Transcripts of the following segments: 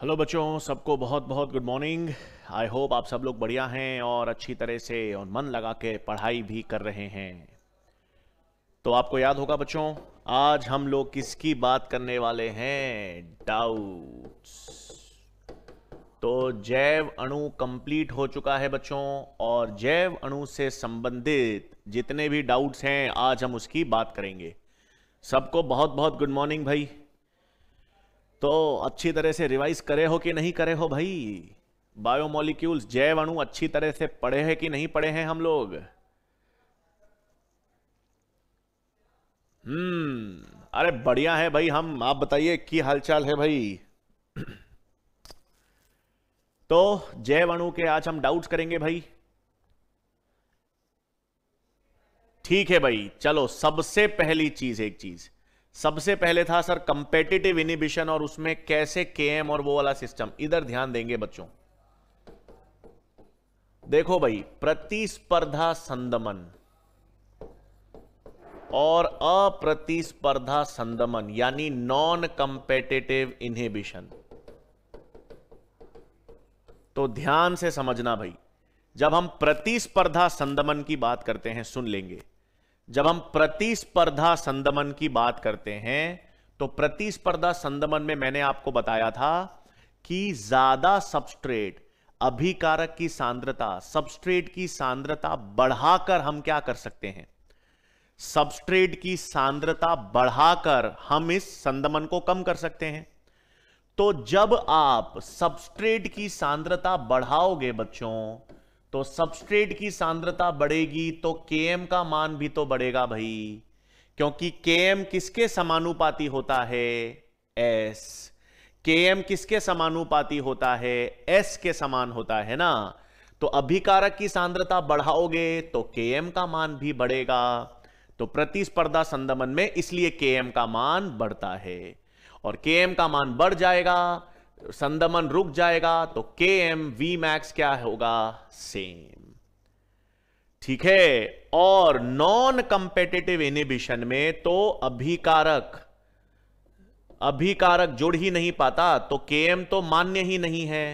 hello बच्चों सबको बहुत बहुत गुड मॉर्निंग आई होप आप सब लोग बढ़िया हैं और अच्छी तरह से और मन लगा के पढ़ाई भी कर रहे हैं तो आपको याद होगा बच्चों आज हम लोग किसकी बात करने वाले हैं डाउट्स तो जैव अणु कंप्लीट हो चुका है बच्चों और जैव अणु से संबंधित जितने भी डाउट्स हैं आज हम उसकी बात करेंगे सबको बहुत बहुत गुड मॉर्निंग भाई तो अच्छी तरह से रिवाइज करे हो कि नहीं करे हो भाई बायोमोलिक्यूल्स जैव अणु अच्छी तरह से पढ़े हैं कि नहीं पढ़े हैं हम लोग हम्म अरे बढ़िया है भाई हम आप बताइए की हालचाल है भाई तो जैव अणु के आज हम डाउट्स करेंगे भाई ठीक है भाई चलो सबसे पहली चीज एक चीज सबसे पहले था सर कंपेटिटिव इनिबिशन और उसमें कैसे एम और वो वाला सिस्टम इधर ध्यान देंगे बच्चों देखो भाई प्रतिस्पर्धा संदमन और अप्रतिस्पर्धा संदमन यानी नॉन कंपेटिटिव इनहिबिशन तो ध्यान से समझना भाई जब हम प्रतिस्पर्धा संदमन की बात करते हैं सुन लेंगे जब हम प्रतिस्पर्धा संदमन की बात करते हैं तो प्रतिस्पर्धा संदमन में मैंने आपको बताया था कि ज्यादा सबस्ट्रेट अभिकारक की सांद्रता सबस्ट्रेट की सांद्रता बढ़ाकर हम क्या कर सकते हैं सबस्ट्रेट की सांद्रता बढ़ाकर हम इस संदमन को कम कर सकते हैं तो जब आप सबस्ट्रेट की सांद्रता बढ़ाओगे बच्चों तो सबस्ट्रेट की सांद्रता बढ़ेगी तो Km का मान भी तो बढ़ेगा भाई क्योंकि Km किसके समानुपाती होता है S Km किसके समानुपाती होता है S के समान होता है ना तो अभिकारक की सांद्रता बढ़ाओगे तो Km का मान भी बढ़ेगा तो प्रतिस्पर्धा संदमन में इसलिए Km का मान बढ़ता है और Km का मान बढ़ जाएगा संदमन रुक जाएगा तो के एम वी मैक्स क्या होगा सेम ठीक है और नॉन कंपेटेटिव इनिबिशन में तो अभिकारक अभिकारक जुड़ ही नहीं पाता तो के एम तो मान्य ही नहीं है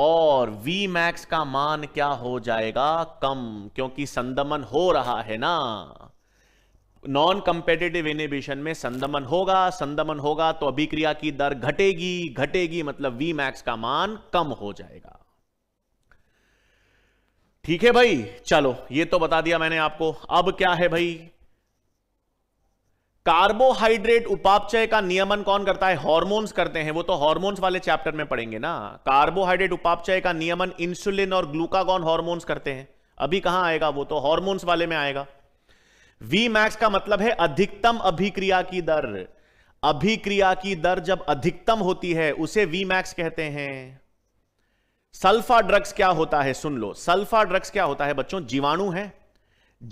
और वी मैक्स का मान क्या हो जाएगा कम क्योंकि संदमन हो रहा है ना नॉन कंपेटेटिव इनिबिशन में संदमन होगा संदमन होगा तो अभिक्रिया की दर घटेगी घटेगी मतलब वी मैक्स का मान कम हो जाएगा ठीक है भाई चलो ये तो बता दिया मैंने आपको अब क्या है भाई कार्बोहाइड्रेट उपापचय का नियमन कौन करता है हार्मोन्स करते हैं वो तो हार्मोन्स वाले चैप्टर में पढ़ेंगे ना कार्बोहाइड्रेट उपापचय का नियमन इंसुलिन और ग्लूकागॉन हार्मोन्स करते हैं अभी कहां आएगा वो तो हार्मोन्स वाले में आएगा वी मैक्स का मतलब है अधिकतम अभिक्रिया की दर अभिक्रिया की दर जब अधिकतम होती है उसे वी मैक्स कहते हैं सल्फा ड्रग्स क्या होता है सुन लो सल्फा ड्रग्स क्या होता है बच्चों जीवाणु है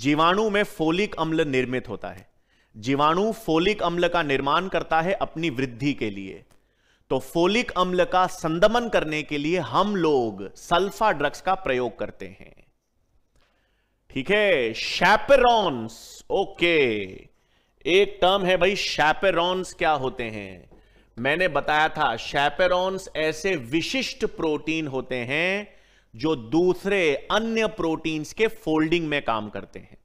जीवाणु में फोलिक अम्ल निर्मित होता है जीवाणु फोलिक अम्ल का निर्माण करता है अपनी वृद्धि के लिए तो फोलिक अम्ल का संदमन करने के लिए हम लोग सल्फा ड्रग्स का प्रयोग करते हैं ठीक है शैपेरॉन्स ओके एक टर्म है भाई शैपेरॉन्स क्या होते हैं मैंने बताया था शैपेरॉन्स ऐसे विशिष्ट प्रोटीन होते हैं जो दूसरे अन्य प्रोटीन्स के फोल्डिंग में काम करते हैं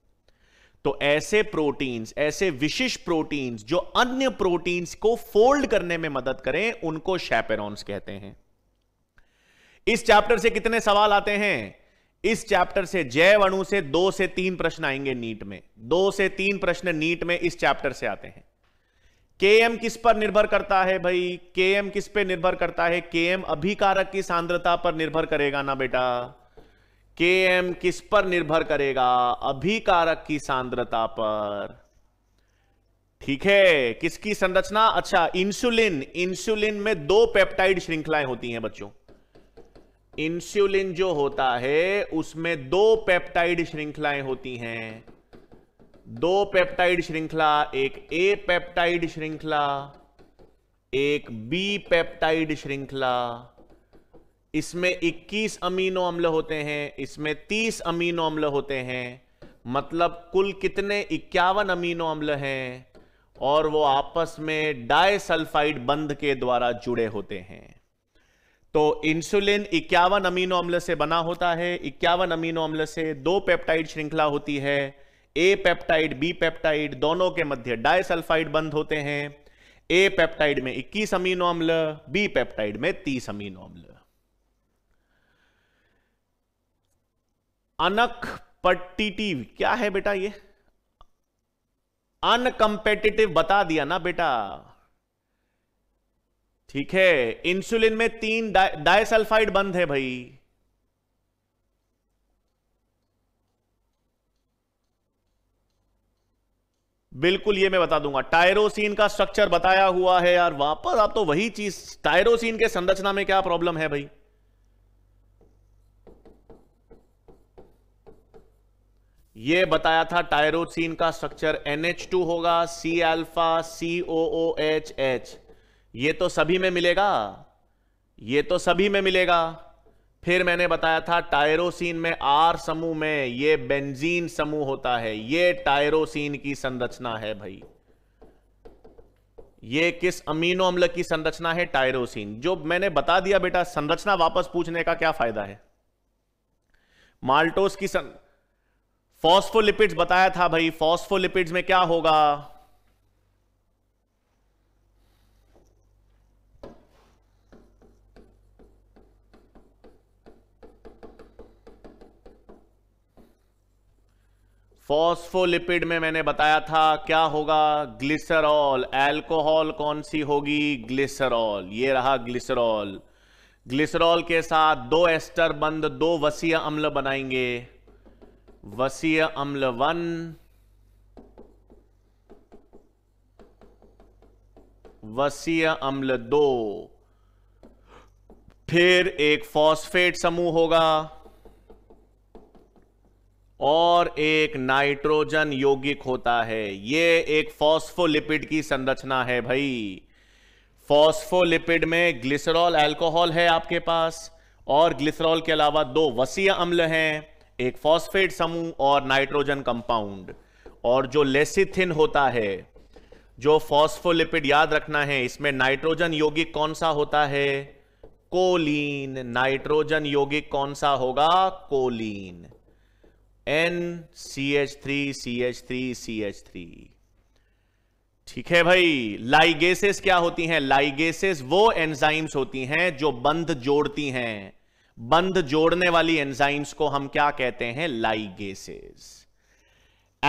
तो ऐसे प्रोटीन्स ऐसे विशिष्ट प्रोटीन्स जो अन्य प्रोटीन्स को फोल्ड करने में मदद करें उनको शैपेरॉन्स कहते हैं इस चैप्टर से कितने सवाल आते हैं इस चैप्टर से जैव अणु से दो से तीन प्रश्न आएंगे नीट में दो से तीन प्रश्न नीट में इस चैप्टर से आते हैं केएम किस पर निर्भर करता है भाई केएम किस पे निर्भर करता है केएम अभिकारक की सांद्रता पर निर्भर करेगा ना बेटा केएम किस पर निर्भर करेगा अभिकारक की सांद्रता पर ठीक है किसकी संरचना अच्छा इंसुलिन इंसुलिन में दो पेप्टाइड श्रृंखलाएं होती हैं बच्चों इंसुलिन जो होता है उसमें दो पेप्टाइड श्रृंखलाएं होती हैं दो पेप्टाइड श्रृंखला एक ए पेप्टाइड श्रृंखला एक बी पेप्टाइड श्रृंखला इसमें 21 अमीनो अम्ल होते हैं इसमें 30 अमीनो अम्ल होते हैं मतलब कुल कितने इक्यावन अमीनो अम्ल हैं और वो आपस में डाइसल्फाइड बंध के द्वारा जुड़े होते हैं तो इंसुलिन इक्यावन अमीनो अम्ल से बना होता है इक्यावन अमीनो अम्ल से दो पेप्टाइड श्रृंखला होती है ए पेप्टाइड बी पेप्टाइड दोनों के मध्य डायसल्फाइड बंद होते हैं ए पेप्टाइड में 21 अमीनो अम्ल बी पेप्टाइड में 30 अमीनो अम्ल अनकपटिटिव क्या है बेटा ये अनकम्पेटिटिव बता दिया ना बेटा ठीक है इंसुलिन में तीन डायसल्फाइड दा, बंद है भाई बिल्कुल ये मैं बता दूंगा टायरोसिन का स्ट्रक्चर बताया हुआ है यार वापस आप तो वही चीज टायरोसिन के संरचना में क्या प्रॉब्लम है भाई ये बताया था टायरोसिन का स्ट्रक्चर टू होगा C alpha C O H H ये तो सभी में मिलेगा ये तो सभी में मिलेगा फिर मैंने बताया था टायरोसिन में आर समूह में ये बेंजीन समूह होता है ये टायरोसिन की संरचना है भाई ये किस अमीनो अम्ल की संरचना है टायरोसिन जो मैंने बता दिया बेटा संरचना वापस पूछने का क्या फायदा है माल्टोस की सं... फॉस्फोलिपिड्स बताया था भाई फॉस्फोलिपिड्स में क्या होगा फॉस्फोलिपिड में मैंने बताया था क्या होगा ग्लिसरॉल एल्कोहल कौन सी होगी ग्लिसरॉल ये रहा ग्लिसरॉल ग्लिसरॉल के साथ दो एस्टर बंद दो वसीय अम्ल बनाएंगे वसीय अम्ल वन वसीय अम्ल दो फिर एक फॉस्फेट समूह होगा और एक नाइट्रोजन यौगिक होता है ये एक फॉस्फोलिपिड की संरचना है भाई फॉस्फोलिपिड में ग्लिसरॉल अल्कोहल है आपके पास और ग्लिसरॉल के अलावा दो वसीय अम्ल हैं एक फॉस्फेट समूह और नाइट्रोजन कंपाउंड और जो लेसिथिन होता है जो फॉस्फोलिपिड याद रखना है इसमें नाइट्रोजन यौगिक कौन सा होता है कोलीन नाइट्रोजन यौगिक कौन सा होगा choline N C H three C H three C H three ठीक है भाई लाइगेसेस क्या होती हैं लाइगेसेस वो एंजाइम्स होती हैं जो बंध जोड़ती हैं बंध जोड़ने वाली एंजाइम्स को हम क्या कहते हैं लाइगेसेस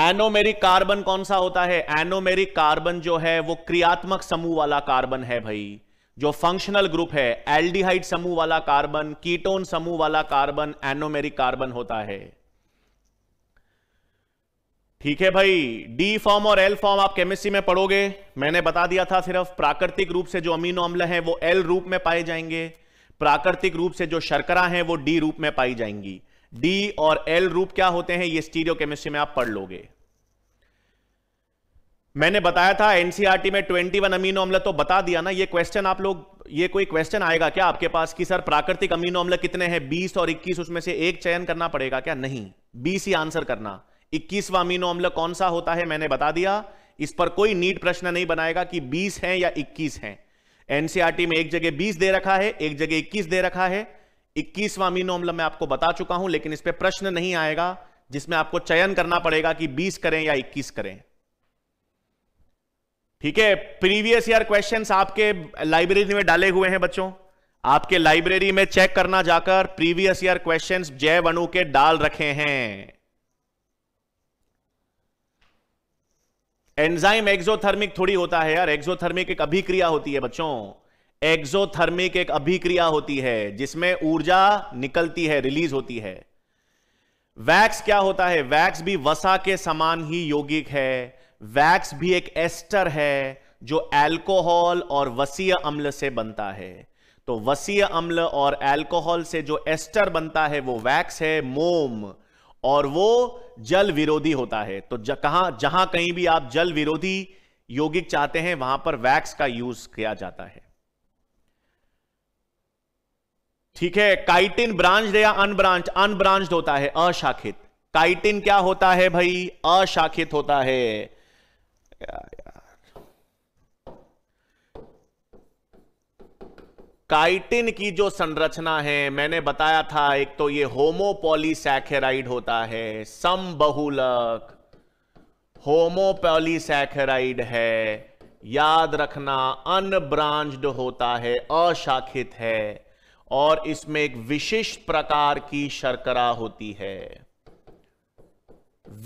एनोमेरिक कार्बन कौन सा होता है एनोमेरिक कार्बन जो है वो क्रियात्मक समूह वाला कार्बन है भाई जो फंक्शनल ग्रुप है एल्डिहाइड समूह वाला कार्बन कीटोन समूह वाला कार्बन एनोमेरिक कार्बन होता है ठीक है भाई डी फॉर्म और एल फॉर्म आप केमिस्ट्री में पढ़ोगे मैंने बता दिया था सिर्फ प्राकृतिक रूप से जो अमीनो अम्ल है वो एल रूप में पाए जाएंगे प्राकृतिक रूप से जो शर्करा है वो डी रूप में पाई जाएंगी डी और एल रूप क्या होते हैं ये स्टीरियो केमिस्ट्री में आप पढ़ लोगे मैंने बताया था एनसीआरटी e में 21 अमीनो अम्ल तो बता दिया ना ये क्वेश्चन आप लोग ये कोई क्वेश्चन आएगा क्या आपके पास कि सर प्राकृतिक अमीनो अम्ल कितने हैं 20 और 21 उसमें से एक चयन करना पड़ेगा क्या नहीं 20 ही आंसर करना इक्कीसवा अमीनो अम्ल कौन सा होता है मैंने बता दिया इस पर कोई नीट प्रश्न नहीं बनाएगा कि 20 है या 21 है एनसीआरटी में एक जगह 20 दे रखा है एक जगह 21 दे रखा है इक्कीसवा अमीनो अम्ल मैं आपको बता चुका हूं लेकिन इस पर प्रश्न नहीं आएगा जिसमें आपको चयन करना पड़ेगा कि 20 करें या 21 करें ठीक है प्रीवियस ईयर क्वेश्चंस आपके लाइब्रेरी में डाले हुए हैं बच्चों आपके लाइब्रेरी में चेक करना जाकर प्रीवियस ईयर क्वेश्चंस जय वनु के डाल रखे हैं एंजाइम एक्सोथर्मिक थोड़ी होता है यार एक्सोथर्मिक एक अभिक्रिया होती है बच्चों एक्सोथर्मिक एक अभिक्रिया होती है जिसमें ऊर्जा निकलती है रिलीज होती है वैक्स क्या होता है वैक्स भी वसा के समान ही यौगिक है वैक्स भी एक एस्टर है जो एल्कोहल और वसीय अम्ल से बनता है तो वसीय अम्ल और एल्कोहल से जो एस्टर बनता है वो वैक्स है मोम और वो जल विरोधी होता है तो कहा जहां कहीं भी आप जल विरोधी यौगिक चाहते हैं वहां पर वैक्स का यूज किया जाता है ठीक है काइटिन ब्रांच या अनब्रांच अनब्रांच होता है अशाखित काइटिन क्या होता है भाई अशाखित होता है काइटिन की जो संरचना है मैंने बताया था एक तो ये होमोपोलीसैखेराइड होता है सम बहुलक होमोपोलीसैखेराइड है याद रखना अनब्रांच्ड होता है अशाखित है और इसमें एक विशिष्ट प्रकार की शर्करा होती है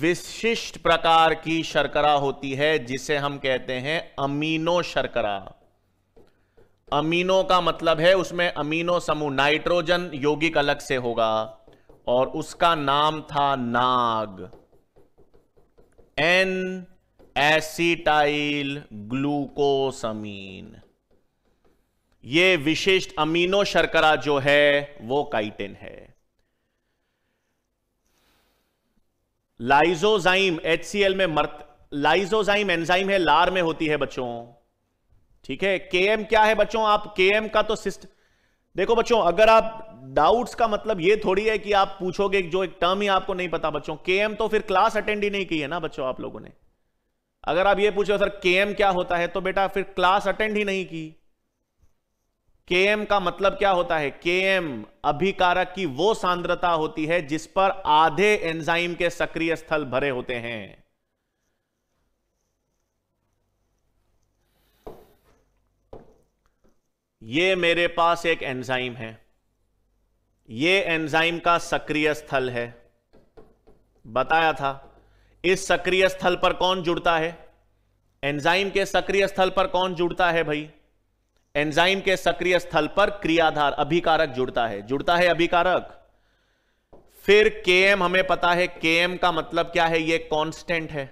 विशिष्ट प्रकार की शर्करा होती है जिसे हम कहते हैं अमीनो शर्करा अमीनो का मतलब है उसमें अमीनो समूह नाइट्रोजन यौगिक अलग से होगा और उसका नाम था नाग एन एसिटाइल ग्लूकोसमीन ये विशिष्ट अमीनो शर्करा जो है वो काइटिन है लाइजोजाइम एचसीएल में मर्त लाइजोजाइम एंजाइम है लार में होती है बच्चों ठीक है के एम क्या है बच्चों आप के एम का तो सिस्टम देखो बच्चों अगर आप डाउट्स का मतलब ये थोड़ी है कि आप पूछोगे जो एक टर्म ही आपको नहीं पता बच्चों के एम तो फिर क्लास अटेंड ही नहीं की है ना बच्चों आप लोगों ने अगर आप ये पूछो सर के एम क्या होता है तो बेटा फिर क्लास अटेंड ही नहीं की के एम का मतलब क्या होता है के एम अभिकारक की वो सांद्रता होती है जिस पर आधे एंजाइम के सक्रिय स्थल भरे होते हैं ये मेरे पास एक एंजाइम है ये एंजाइम का सक्रिय स्थल है बताया था इस सक्रिय स्थल पर कौन जुड़ता है एंजाइम के सक्रिय स्थल पर कौन जुड़ता है भाई एंजाइम के सक्रिय स्थल पर क्रियाधार अभिकारक जुड़ता है जुड़ता है अभिकारक फिर के हमें पता है के का मतलब क्या है ये कांस्टेंट है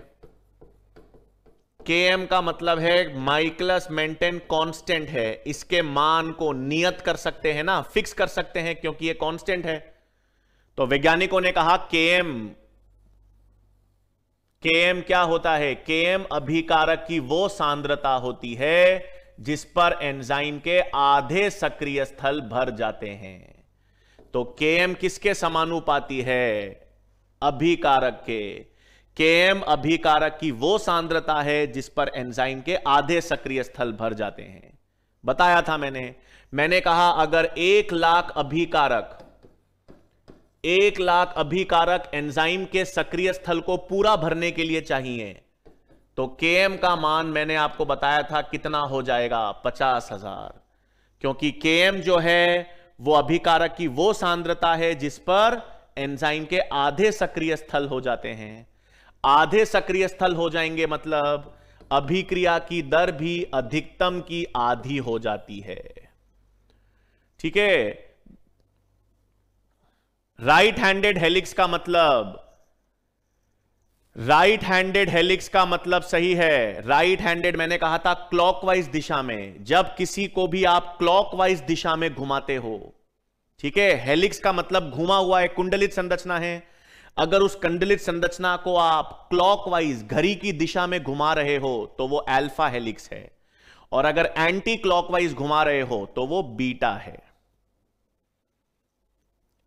केएम एम का मतलब है माइकलस मेंटेन कांस्टेंट है इसके मान को नियत कर सकते हैं ना फिक्स कर सकते हैं क्योंकि ये कांस्टेंट है तो वैज्ञानिकों ने कहा के एम क्या होता है के एम अभिकारक की वो सांद्रता होती है जिस पर एंजाइम के आधे सक्रिय स्थल भर जाते हैं तो केएम किसके समानुपाती है अभिकारक के केएम अभिकारक की वो सांद्रता है जिस पर एंजाइम के आधे सक्रिय स्थल भर जाते हैं बताया था मैंने मैंने कहा अगर एक लाख अभिकारक एक लाख अभिकारक एंजाइम के सक्रिय स्थल को पूरा भरने के लिए चाहिए तो केएम का मान मैंने आपको बताया था कितना हो जाएगा पचास हजार क्योंकि केएम जो है वो अभिकारक की वो सांद्रता है जिस पर एंजाइम के आधे सक्रिय स्थल हो जाते हैं आधे सक्रिय स्थल हो जाएंगे मतलब अभिक्रिया की दर भी अधिकतम की आधी हो जाती है ठीक है राइट हैंडेड हेलिक्स का मतलब राइट हैंडेड हेलिक्स का मतलब सही है राइट हैंडेड मैंने कहा था क्लॉकवाइज दिशा में जब किसी को भी आप क्लॉकवाइज दिशा में घुमाते हो ठीक है हेलिक्स का मतलब घुमा हुआ है कुंडलित संरचना है अगर उस कंडलित संरचना को आप क्लॉकवाइज घड़ी की दिशा में घुमा रहे हो तो वो एल्फा हेलिक्स है और अगर एंटी क्लॉकवाइज घुमा रहे हो तो वो बीटा है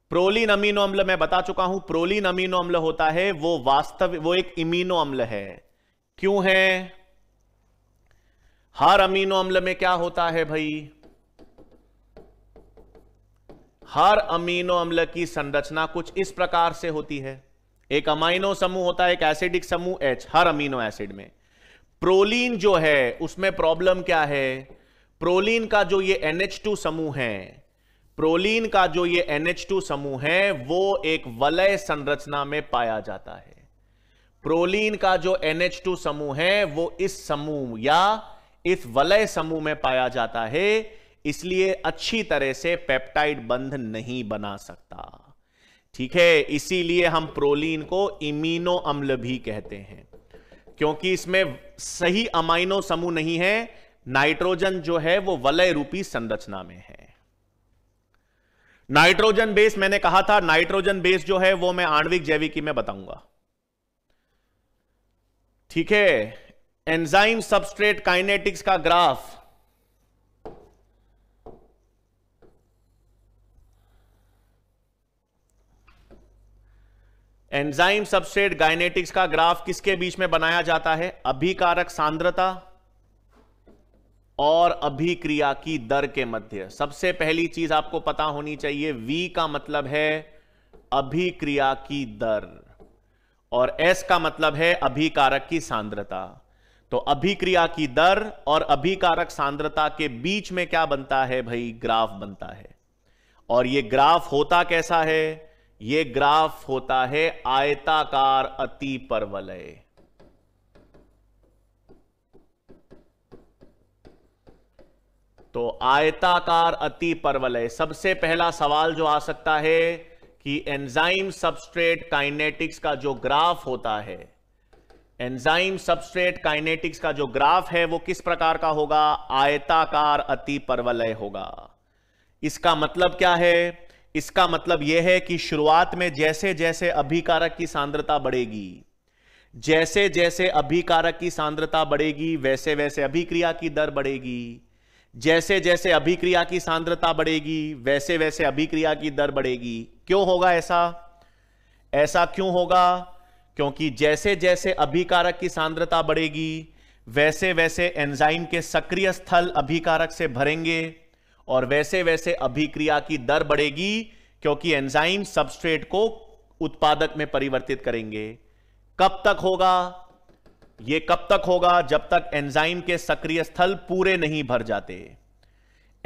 प्रोलीन अमीनो अम्ल मैं बता चुका हूं प्रोलीन अमीनो अम्ल होता है वो वास्तव वो एक इमीनो अम्ल है क्यों है हर अमीनो अम्ल में क्या होता है भाई हर अमीनो अम्ल की संरचना कुछ इस प्रकार से होती है एक अमाइनो समूह होता है एक एसिडिक समूह एच हर अमीनो एसिड में प्रोलीन जो है उसमें प्रॉब्लम क्या है प्रोलीन का जो ये टू समूह है प्रोलीन का जो ये टू समूह है वो एक वलय संरचना में पाया जाता है प्रोलीन का जो टू समूह है वो इस समूह या इस वलय समूह में पाया जाता है इसलिए अच्छी तरह से पेप्टाइड बंध नहीं बना सकता ठीक है इसीलिए हम प्रोलीन को इमीनो अम्ल भी कहते हैं क्योंकि इसमें सही अमाइनो समूह नहीं है नाइट्रोजन जो है वो वलय रूपी संरचना में है नाइट्रोजन बेस मैंने कहा था नाइट्रोजन बेस जो है वो मैं आणविक जैविकी में बताऊंगा ठीक है एंजाइम सबस्ट्रेट काइनेटिक्स का ग्राफ एंजाइम सबस्ट्रेट गाइनेटिक्स का ग्राफ किसके बीच में बनाया जाता है अभिकारक सांद्रता और अभिक्रिया की दर के मध्य सबसे पहली चीज आपको पता होनी चाहिए V का मतलब है अभिक्रिया की दर और S का मतलब है अभिकारक की सांद्रता तो अभिक्रिया की दर और अभिकारक सांद्रता के बीच में क्या बनता है भाई ग्राफ बनता है और ये ग्राफ होता कैसा है ये ग्राफ होता है आयताकार अति परवलय तो आयताकार अति परवलय सबसे पहला सवाल जो आ सकता है कि एंजाइम सबस्ट्रेट काइनेटिक्स का जो ग्राफ होता है एंजाइम सबस्ट्रेट काइनेटिक्स का जो ग्राफ है वो किस प्रकार का होगा आयताकार अति परवलय होगा इसका मतलब क्या है इसका मतलब यह है कि शुरुआत में जैसे जैसे अभिकारक की सांद्रता बढ़ेगी जैसे जैसे अभिकारक की सांद्रता बढ़ेगी वैसे वैसे अभिक्रिया की दर बढ़ेगी जैसे जैसे अभिक्रिया की सांद्रता बढ़ेगी वैसे वैसे अभिक्रिया की दर बढ़ेगी क्यों होगा ऐसा ऐसा क्यों होगा क्योंकि जैसे जैसे अभिकारक की सांद्रता बढ़ेगी वैसे वैसे एंजाइम के सक्रिय स्थल अभिकारक से भरेंगे और वैसे वैसे अभिक्रिया की दर बढ़ेगी क्योंकि एंजाइम सबस्ट्रेट को उत्पादक में परिवर्तित करेंगे कब तक होगा यह कब तक होगा जब तक एंजाइम के सक्रिय स्थल पूरे नहीं भर जाते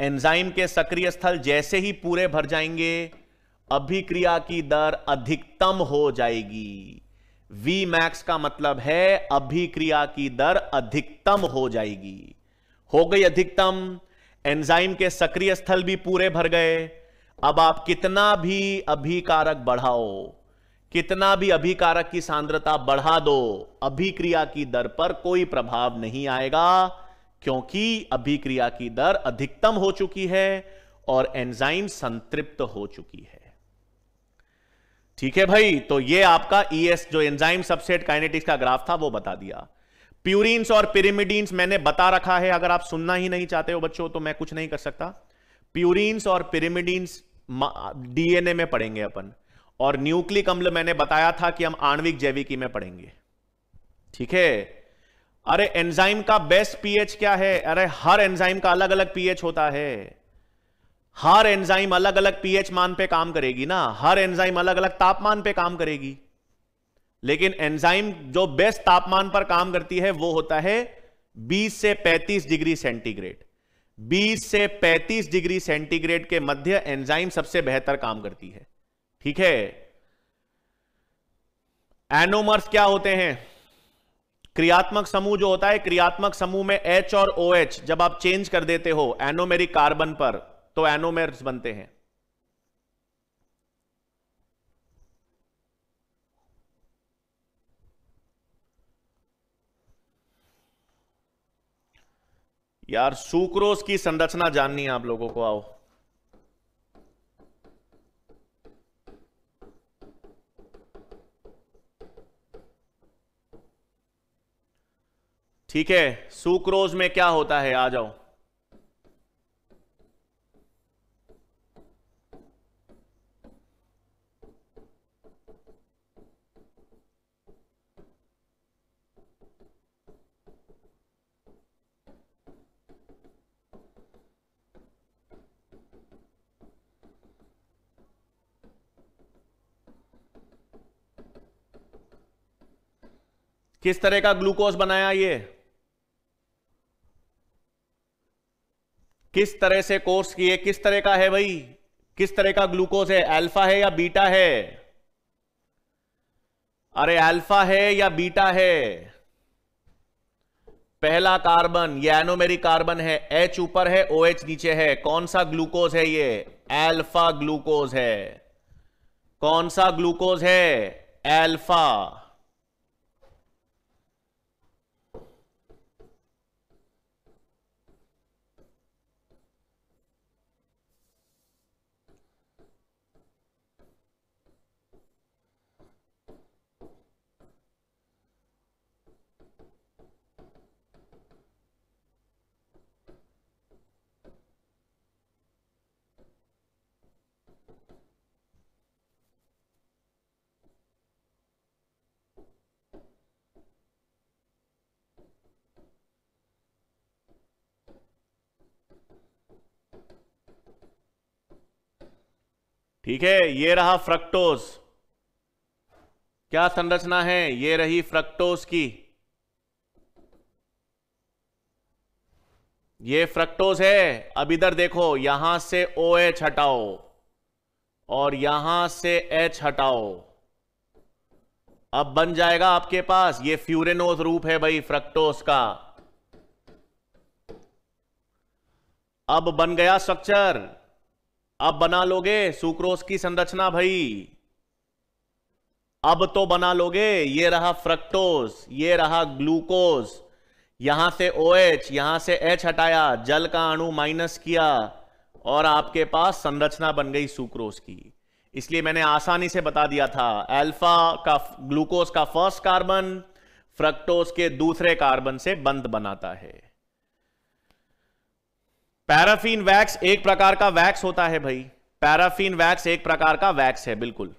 एंजाइम के सक्रिय स्थल जैसे ही पूरे भर जाएंगे अभिक्रिया की दर अधिकतम हो जाएगी वी मैक्स का मतलब है अभिक्रिया की दर अधिकतम हो जाएगी हो गई अधिकतम एंजाइम के सक्रिय स्थल भी पूरे भर गए अब आप कितना भी अभिकारक बढ़ाओ कितना भी अभिकारक की सांद्रता बढ़ा दो अभिक्रिया की दर पर कोई प्रभाव नहीं आएगा क्योंकि अभिक्रिया की दर अधिकतम हो चुकी है और एंजाइम संतृप्त हो चुकी है ठीक है भाई तो ये आपका ईएस e जो एंजाइम सबसेट काइनेटिक्स का ग्राफ था वो बता दिया प्यूरिन्स और पिरिमिडीन्स मैंने बता रखा है अगर आप सुनना ही नहीं चाहते हो बच्चों तो मैं कुछ नहीं कर सकता प्यूरिन्स और पिरिमिडीन्स डीएनए में पढ़ेंगे अपन और न्यूक्लिक अम्ल मैंने बताया था कि हम आणविक जैविकी में पढ़ेंगे ठीक है अरे एंजाइम का बेस्ट पीएच क्या है अरे हर एंजाइम का अलग अलग पीएच होता है हर एंजाइम अलग अलग पीएच मान पे काम करेगी ना हर एंजाइम अलग अलग तापमान पे काम करेगी लेकिन एंजाइम जो बेस्ट तापमान पर काम करती है वो होता है 20 से 35 डिग्री सेंटीग्रेड 20 से 35 डिग्री सेंटीग्रेड के मध्य एंजाइम सबसे बेहतर काम करती है ठीक है एनोमर्स क्या होते हैं क्रियात्मक समूह जो होता है क्रियात्मक समूह में H और OH जब आप चेंज कर देते हो एनोमेरिक कार्बन पर तो एनोमेर्स बनते हैं यार सुक्रोज की संरचना जाननी है आप लोगों को आओ ठीक है सुक्रोज में क्या होता है आ जाओ किस तरह का ग्लूकोज बनाया ये किस तरह से कोर्स किए किस तरह का है भाई किस तरह का ग्लूकोज है अल्फा है या बीटा है अरे अल्फा है या बीटा है पहला कार्बन ये एनोमेरिक कार्बन है एच ऊपर है ओ OH नीचे है कौन सा ग्लूकोज है ये अल्फा ग्लूकोज है कौन सा ग्लूकोज है अल्फा ठीक है ये रहा फ्रक्टोज क्या संरचना है ये रही फ्रक्टोज की ये फ्रक्टोज है अब इधर देखो यहां से ओ एच हटाओ और यहां से एच हटाओ अब बन जाएगा आपके पास ये फ्यूरेनोज रूप है भाई फ्रक्टोज का अब बन गया स्ट्रक्चर अब बना लोगे सुक्रोस की संरचना भाई अब तो बना लोगे ये रहा फ्रक्टोज ये रहा ग्लूकोज यहां से ओ एच यहां से एच हटाया जल का अणु माइनस किया और आपके पास संरचना बन गई सुक्रोज की इसलिए मैंने आसानी से बता दिया था अल्फा का ग्लूकोज का फर्स्ट कार्बन फ्रक्टोज के दूसरे कार्बन से बंद बनाता है पैराफीन वैक्स एक प्रकार का वैक्स होता है भाई पैराफीन वैक्स एक प्रकार का वैक्स है बिल्कुल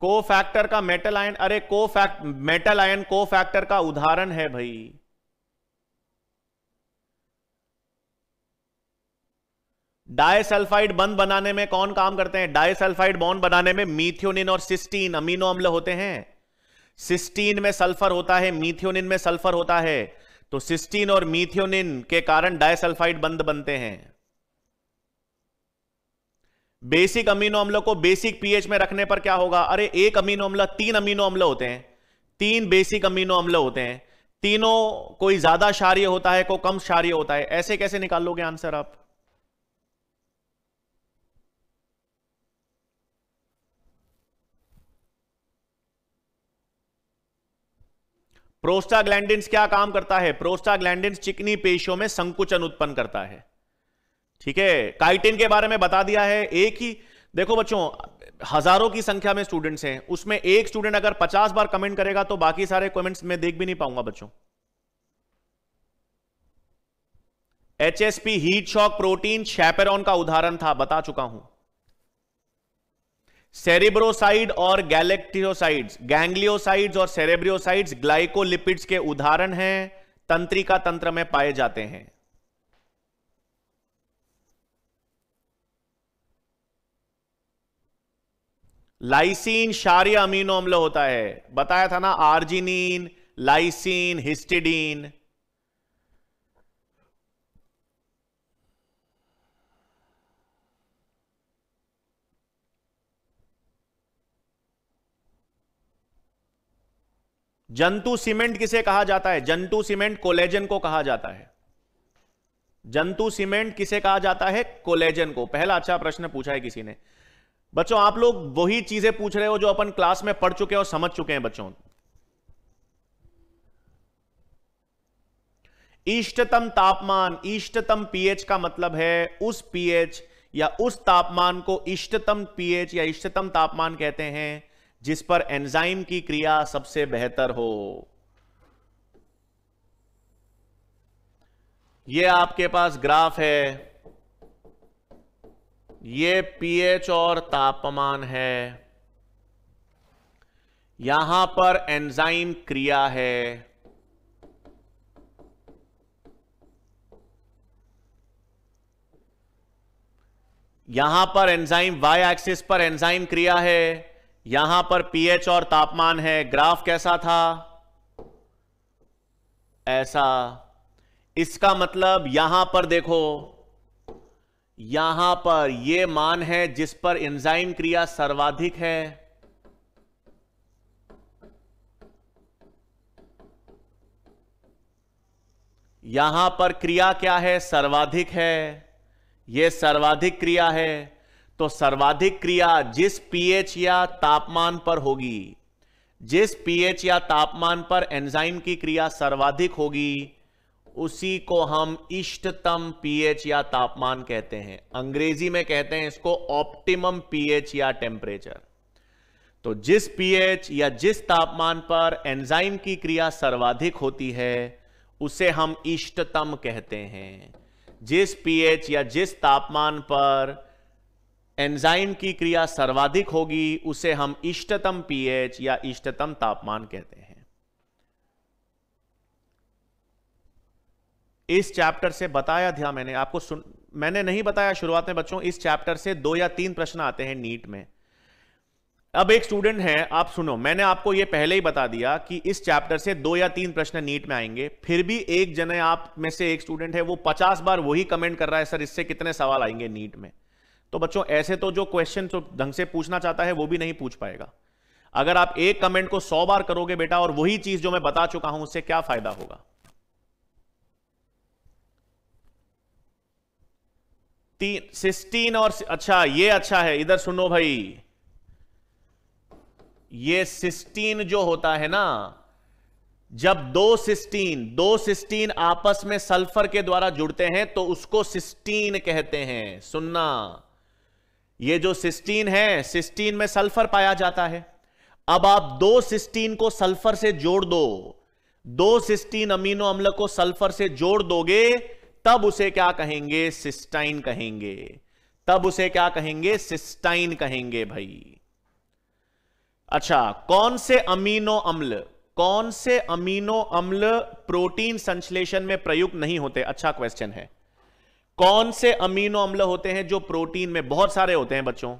को फैक्टर का मेटल आयन अरे cofactor metal ion cofactor का उदाहरण है भाई डायसल्फाइड बंद बनाने में कौन काम करते हैं डायसल्फाइड बॉन्ड बनाने में मीथियोनिन और सिस्टीन अमीनो अम्ल होते हैं सिस्टीन में सल्फर होता है मीथियोनिन में सल्फर होता है तो सिस्टीन और मीथियोनिन के कारण डायसल्फाइड बंद बनते हैं बेसिक अमीनो अम्ल को बेसिक पीएच में रखने पर क्या होगा अरे एक अमीनो अम्ल तीन अमीनो अम्ल होते हैं तीन बेसिक अमीनो अम्ल होते हैं तीनों कोई ज्यादा क्षार्य होता है कोई कम क्षार्य होता है ऐसे कैसे निकाल लोगे आंसर आप प्रोस्टाग्लैंडिन क्या काम करता है प्रोस्टाग्लैंडिन चिकनी पेशियों में संकुचन उत्पन्न करता है ठीक है काइटिन के बारे में बता दिया है एक ही देखो बच्चों हजारों की संख्या में स्टूडेंट्स हैं उसमें एक स्टूडेंट अगर पचास बार कमेंट करेगा तो बाकी सारे कमेंट्स में देख भी नहीं पाऊंगा बच्चों HSP heat shock protein chaperone का उदाहरण था बता चुका हूं सेरिब्रोसाइड और गैलेक्टियोसाइड्स गैंग्लियोसाइड्स और सेरेब्रियोसाइड्स ग्लाइकोलिपिड्स के उदाहरण हैं तंत्रिका तंत्र में पाए जाते हैं लाइसिन क्षारीय अमीनो अम्ल होता है बताया था ना आर्जिनिन लाइसिन हिस्टिडीन जंतु सीमेंट किसे कहा जाता है जंतु सीमेंट कोलेजन को कहा जाता है जंतु सीमेंट किसे कहा जाता है कोलेजन को पहला अच्छा प्रश्न पूछा है किसी ने बच्चों आप लोग वही चीजें पूछ रहे हो जो अपन क्लास में पढ़ चुके हैं और समझ चुके हैं बच्चों इष्टतम तापमान इष्टतम पीएच का मतलब है उस पीएच या उस तापमान को इष्टतम पीएच या इष्टतम तापमान कहते हैं जिस पर एंजाइम की क्रिया सबसे बेहतर हो ये आपके पास ग्राफ है ये पीएच और तापमान है यहां पर एंजाइम क्रिया है यहां पर एंजाइम वाई एक्सिस पर एंजाइम क्रिया है यहां पर पीएच और तापमान है ग्राफ कैसा था ऐसा इसका मतलब यहां पर देखो यहां पर यह मान है जिस पर एंजाइम क्रिया सर्वाधिक है यहां पर क्रिया क्या है सर्वाधिक है यह सर्वाधिक क्रिया है तो सर्वाधिक क्रिया जिस पीएच या तापमान पर होगी जिस पीएच या तापमान पर एंजाइम की क्रिया सर्वाधिक होगी उसी को हम इष्टतम पीएच या तापमान कहते हैं अंग्रेजी में कहते हैं इसको ऑप्टिमम पीएच या टेम्परेचर तो जिस पीएच या जिस तापमान पर एंजाइम की क्रिया सर्वाधिक होती है उसे हम इष्टतम कहते हैं जिस पीएच या जिस तापमान पर एंजाइम की क्रिया सर्वाधिक होगी उसे हम इष्टतम पीएच या इष्टतम तापमान कहते हैं इस चैप्टर से बताया था मैंने आपको सुन मैंने नहीं बताया शुरुआत में बच्चों इस चैप्टर से दो या तीन प्रश्न आते हैं नीट में अब एक स्टूडेंट है आप सुनो मैंने आपको यह पहले ही बता दिया कि इस चैप्टर से दो या तीन प्रश्न नीट में आएंगे फिर भी एक जने आप में से एक स्टूडेंट है वो पचास बार वही कमेंट कर रहा है सर इससे कितने सवाल आएंगे नीट में तो बच्चों ऐसे तो जो क्वेश्चन तो ढंग से पूछना चाहता है वो भी नहीं पूछ पाएगा अगर आप एक कमेंट को सौ बार करोगे बेटा और वही चीज जो मैं बता चुका हूं उससे क्या फायदा होगा तीन सिक्सटीन और अच्छा ये अच्छा है इधर सुनो भाई ये सिस्टीन जो होता है ना जब दो सिस्टीन दो सिस्टीन आपस में सल्फर के द्वारा जुड़ते हैं तो उसको सिस्टीन कहते हैं सुनना ये जो सिस्टीन है सिस्टीन में सल्फर पाया जाता है अब आप दो सिस्टीन को सल्फर से जोड़ दो दो सिस्टीन अमीनो अम्ल को सल्फर से जोड़ दोगे तब उसे क्या कहेंगे सिस्टाइन कहेंगे तब उसे क्या कहेंगे सिस्टाइन कहेंगे भाई अच्छा कौन से अमीनो अम्ल कौन से अमीनो अम्ल प्रोटीन संश्लेषण में प्रयुक्त नहीं होते अच्छा क्वेश्चन है कौन से अमीनो अम्ल होते हैं जो प्रोटीन में बहुत सारे होते हैं बच्चों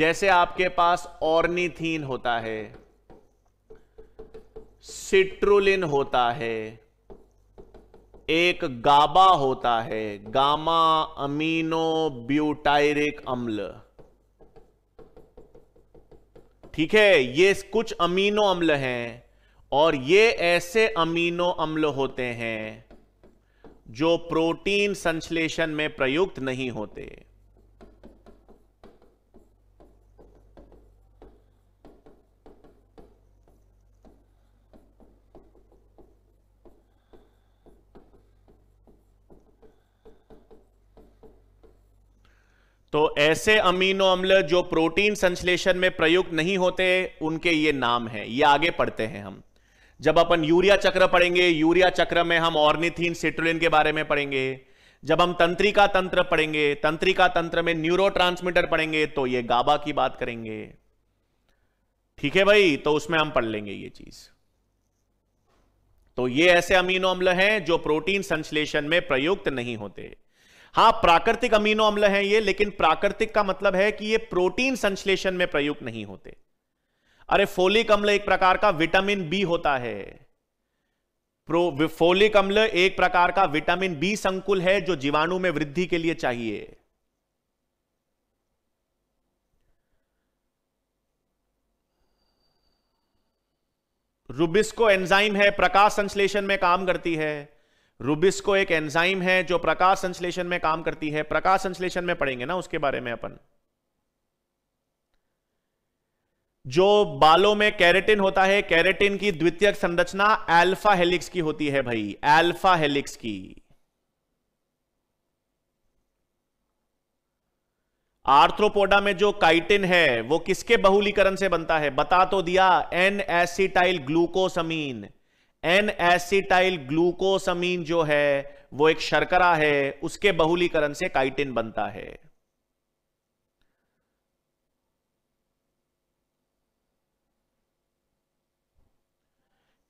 जैसे आपके पास ऑर्निथीन होता है सिट्रुलिन होता है एक गाबा होता है गामा अमीनो ब्यूटायरिक अम्ल ठीक है ये कुछ अमीनो अम्ल हैं और ये ऐसे अमीनो अम्ल होते हैं जो प्रोटीन संश्लेषण में प्रयुक्त नहीं होते तो ऐसे अमीनो अम्ल जो प्रोटीन संश्लेषण में प्रयुक्त नहीं होते उनके ये नाम हैं ये आगे पढ़ते हैं हम जब अपन यूरिया चक्र पढ़ेंगे यूरिया चक्र में हम ऑर्निथीन सिट्रोलिन के बारे में पढ़ेंगे जब हम तंत्रिका तंत्र पढ़ेंगे तंत्रिका तंत्र में न्यूरो पढ़ेंगे तो ये गाबा की बात करेंगे ठीक है भाई तो उसमें हम पढ़ लेंगे ये चीज तो ये ऐसे अमीनो अम्ल हैं जो प्रोटीन संश्लेषण में प्रयुक्त नहीं होते हां प्राकृतिक अमीनो अम्ल हैं ये लेकिन प्राकृतिक का मतलब है कि ये प्रोटीन संश्लेषण में प्रयुक्त नहीं होते अरे फोलिक अम्ल एक प्रकार का विटामिन बी होता है प्रो फोलिक अम्ल एक प्रकार का विटामिन बी संकुल है जो जीवाणु में वृद्धि के लिए चाहिए रुबिस्को एंजाइम है प्रकाश संश्लेषण में काम करती है रुबिस्को एक एंजाइम है जो प्रकाश संश्लेषण में काम करती है प्रकाश संश्लेषण में पढ़ेंगे ना उसके बारे में अपन जो बालों में कैरेटिन होता है कैरेटिन की द्वितीयक संरचना अल्फा हेलिक्स की होती है भाई अल्फा हेलिक्स की आर्थ्रोपोडा में जो काइटिन है वो किसके बहुलीकरण से बनता है बता तो दिया N acetyl glucosamine N acetyl glucosamine जो है वो एक शर्करा है उसके बहुलीकरण से काइटिन बनता है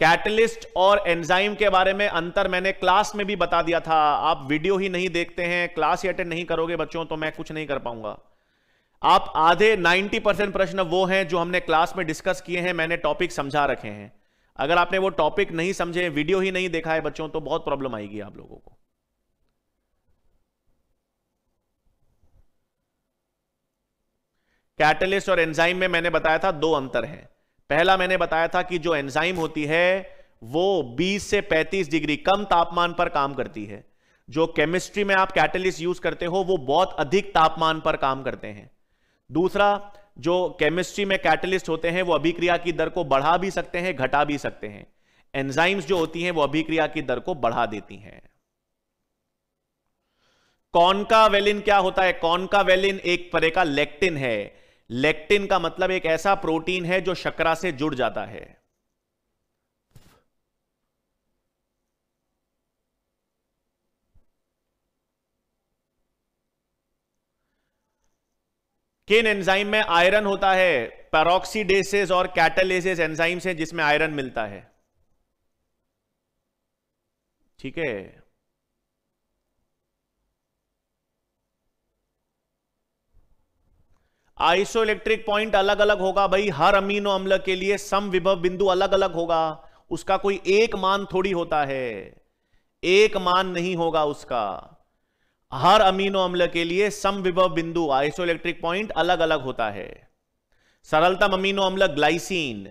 कैटलिस्ट और एंजाइम के बारे में अंतर मैंने क्लास में भी बता दिया था आप वीडियो ही नहीं देखते हैं क्लास ही अटेंड नहीं करोगे बच्चों तो मैं कुछ नहीं कर पाऊंगा आप आधे 90 परसेंट प्रश्न वो हैं जो हमने क्लास में डिस्कस किए हैं मैंने टॉपिक समझा रखे हैं अगर आपने वो टॉपिक नहीं समझे वीडियो ही नहीं देखा है बच्चों तो बहुत प्रॉब्लम आएगी आप लोगों को कैटलिस्ट और एंजाइम में मैंने बताया था दो अंतर हैं पहला मैंने बताया था कि जो एंजाइम होती है वो 20 से 35 डिग्री कम तापमान पर काम करती है जो केमिस्ट्री में आप कैटलिस्ट यूज करते हो वो बहुत अधिक तापमान पर काम करते हैं दूसरा जो केमिस्ट्री में कैटलिस्ट होते हैं वो अभिक्रिया की दर को बढ़ा भी सकते हैं घटा भी सकते हैं एंजाइम्स जो होती हैं वो अभिक्रिया की दर को बढ़ा देती हैं कॉनका वेलिन क्या होता है कॉनका वेलिन एक तरह का लेक्टिन है लेक्टिन का मतलब एक ऐसा प्रोटीन है जो शकरा से जुड़ जाता है किन एंजाइम में आयरन होता है पेरोक्सीडेसेस और कैटलेसेस एंजाइम्स हैं जिसमें आयरन मिलता है ठीक है आइसोइलेक्ट्रिक पॉइंट अलग अलग होगा भाई हर अमीनो अम्ल के लिए सम विभव बिंदु अलग अलग होगा उसका कोई एक मान थोड़ी होता है एक मान नहीं होगा उसका हर अमीनो अम्ल के लिए सम विभव बिंदु आइसोइलेक्ट्रिक पॉइंट अलग अलग होता है सरलतम अमीनो अम्ल ग्लाइसिन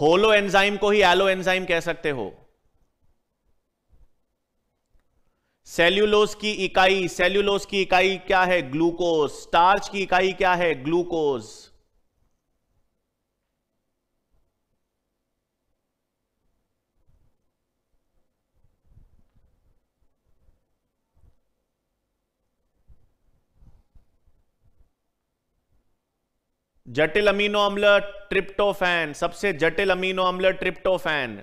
होलो एंजाइम को ही एलो एंजाइम कह सकते हो सेल्यूलोस की इकाई सेल्यूलोस की इकाई क्या है ग्लूकोज स्टार्च की इकाई क्या है ग्लूकोज जटिल अमीनो अम्ल ट्रिप्टोफैन सबसे जटिल अमीनो अम्ल ट्रिप्टोफैन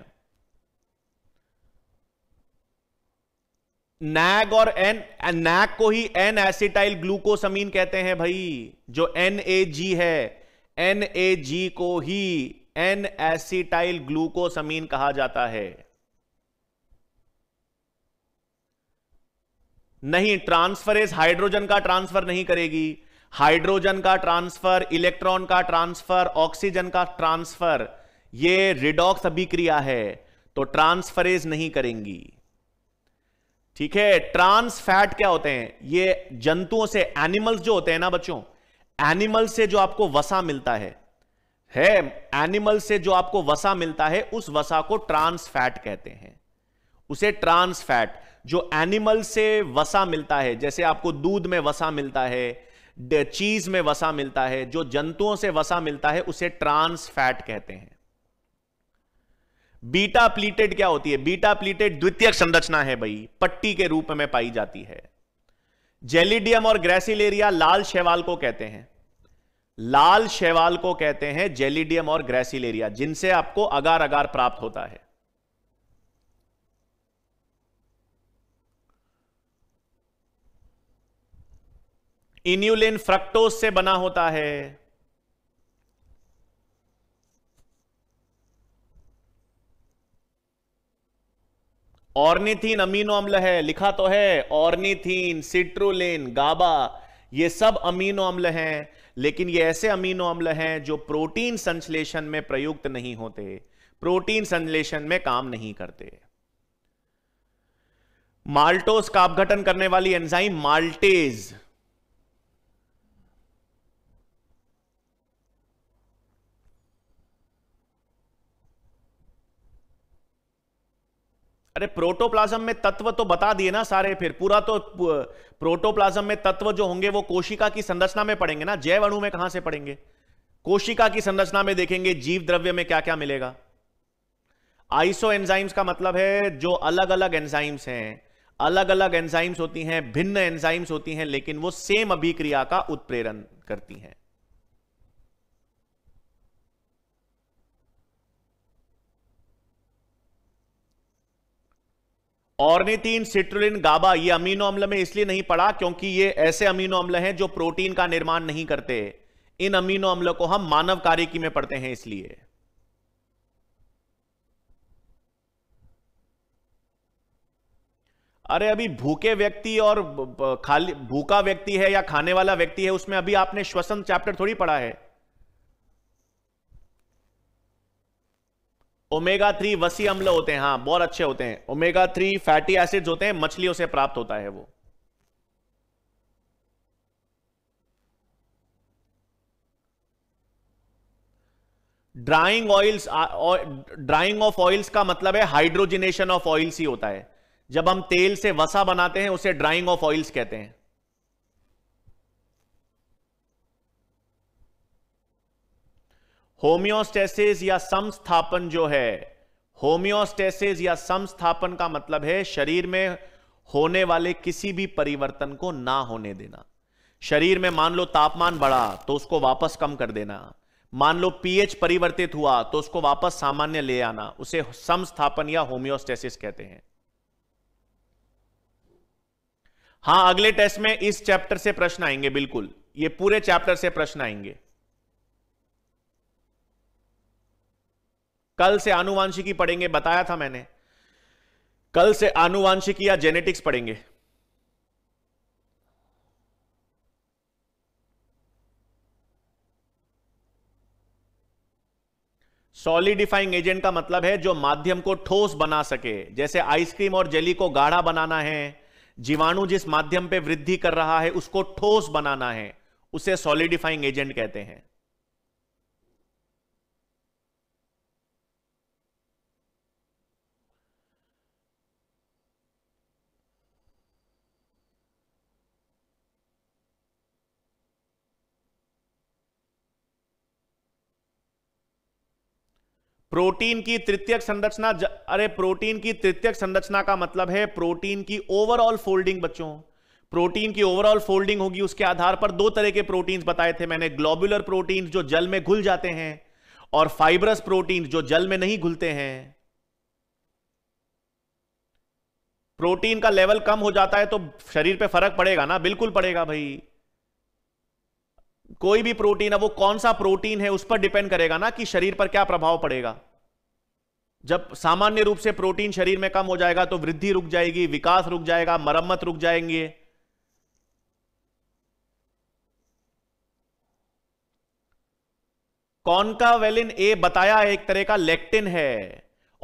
नैग और एन नैग को ही एन एसिटाइल ग्लूकोसमीन कहते हैं भाई जो एन ए जी है एन ए जी को ही एन एसिटाइल ग्लूकोसमीन कहा जाता है नहीं ट्रांसफरेज हाइड्रोजन का ट्रांसफर नहीं करेगी हाइड्रोजन का ट्रांसफर इलेक्ट्रॉन का ट्रांसफर ऑक्सीजन का ट्रांसफर ये रिडॉक्स अभिक्रिया है तो ट्रांसफरेज नहीं करेंगी ठीक है ट्रांस फैट क्या होते हैं ये जंतुओं से एनिमल्स जो होते हैं ना बच्चों एनिमल से जो आपको वसा मिलता है है एनिमल से जो आपको वसा मिलता है उस वसा को ट्रांस फैट कहते हैं उसे ट्रांस फैट जो एनिमल से वसा मिलता है जैसे आपको दूध में वसा मिलता है चीज में वसा मिलता है जो जंतुओं से वसा मिलता है उसे ट्रांस फैट कहते हैं बीटा प्लीटेड क्या होती है बीटा प्लीटेड द्वितीय संरचना है भाई पट्टी के रूप में पाई जाती है जेलिडियम और ग्रेसिलेरिया लाल शैवाल को कहते हैं लाल शैवाल को कहते हैं जेलिडियम और ग्रेसिलेरिया जिनसे आपको अगार अगार प्राप्त होता है इन्यूलिन फ्रक्टोस से बना होता है ऑर्निथीन अमीनो अम्ल है लिखा तो है ऑर्निथीन सिट्रोलिन गाबा ये सब अमीनो अम्ल हैं लेकिन ये ऐसे अमीनो अम्ल हैं जो प्रोटीन संश्लेषण में प्रयुक्त नहीं होते प्रोटीन संश्लेषण में काम नहीं करते माल्टोस का अपघटन करने वाली एंजाइम माल्टेज अरे प्रोटोप्लाज्म में तत्व तो बता दिए ना सारे फिर पूरा तो प्रोटोप्लाज्म में तत्व जो होंगे वो कोशिका की संरचना में पड़ेंगे ना जैव अणु में कहां से पड़ेंगे कोशिका की संरचना में देखेंगे जीव द्रव्य में क्या क्या मिलेगा आइसो एंजाइम्स का मतलब है जो अलग अलग एंजाइम्स हैं अलग अलग एंजाइम्स होती हैं भिन्न एंजाइम्स होती हैं लेकिन वो सेम अभिक्रिया का उत्प्रेरण करती हैं ऑर्निथिन सिट्रुलिन गाबा ये अमीनो अम्ल में इसलिए नहीं पड़ा क्योंकि ये ऐसे अमीनो अम्ल हैं जो प्रोटीन का निर्माण नहीं करते इन अमीनो अम्ल को हम मानव कार्यकी में पढ़ते हैं इसलिए अरे अभी भूखे व्यक्ति और खाली भूखा व्यक्ति है या खाने वाला व्यक्ति है उसमें अभी आपने श्वसन चैप्टर थोड़ी पढ़ा है ओमेगा थ्री वसी अम्ल होते हैं हाँ बहुत अच्छे होते हैं ओमेगा थ्री फैटी एसिड्स होते हैं मछलियों से प्राप्त होता है वो drying oils drying of oils का मतलब है हाइड्रोजिनेशन ऑफ ऑयल्स ही होता है जब हम तेल से वसा बनाते हैं उसे ड्राइंग ऑफ ऑयल्स कहते हैं होम्योस्टेसिस या समस्थापन जो है होम्योस्टेसिस या समस्थापन का मतलब है शरीर में होने वाले किसी भी परिवर्तन को ना होने देना शरीर में मान लो तापमान बढ़ा तो उसको वापस कम कर देना मान लो पीएच परिवर्तित हुआ तो उसको वापस सामान्य ले आना उसे समस्थापन या होम्योस्टेसिस कहते हैं हां अगले टेस्ट में इस चैप्टर से प्रश्न आएंगे बिल्कुल ये पूरे चैप्टर से प्रश्न आएंगे कल से आनुवांशिकी पढ़ेंगे बताया था मैंने कल से आनुवांशिकी या जेनेटिक्स पढ़ेंगे सॉलिडिफाइंग एजेंट का मतलब है जो माध्यम को ठोस बना सके जैसे आइसक्रीम और जेली को गाढ़ा बनाना है जीवाणु जिस माध्यम पे वृद्धि कर रहा है उसको ठोस बनाना है उसे सॉलिडिफाइंग एजेंट कहते हैं प्रोटीन की तृतीयक संरचना अरे प्रोटीन की तृतीयक संरचना का मतलब है प्रोटीन की ओवरऑल फोल्डिंग बच्चों प्रोटीन की ओवरऑल फोल्डिंग होगी उसके आधार पर दो तरह के प्रोटीन्स बताए थे मैंने ग्लोबुलर प्रोटीन जो जल में घुल जाते हैं और फाइबरस प्रोटीन जो जल में नहीं घुलते हैं प्रोटीन का लेवल कम हो जाता है तो शरीर पे फर्क पड़ेगा ना बिल्कुल पड़ेगा भाई कोई भी प्रोटीन है वो कौन सा प्रोटीन है उस पर डिपेंड करेगा ना कि शरीर पर क्या प्रभाव पड़ेगा जब सामान्य रूप से प्रोटीन शरीर में कम हो जाएगा तो वृद्धि रुक जाएगी विकास रुक जाएगा मरम्मत रुक जाएंगे वेलिन ए बताया है एक तरह का लेक्टिन है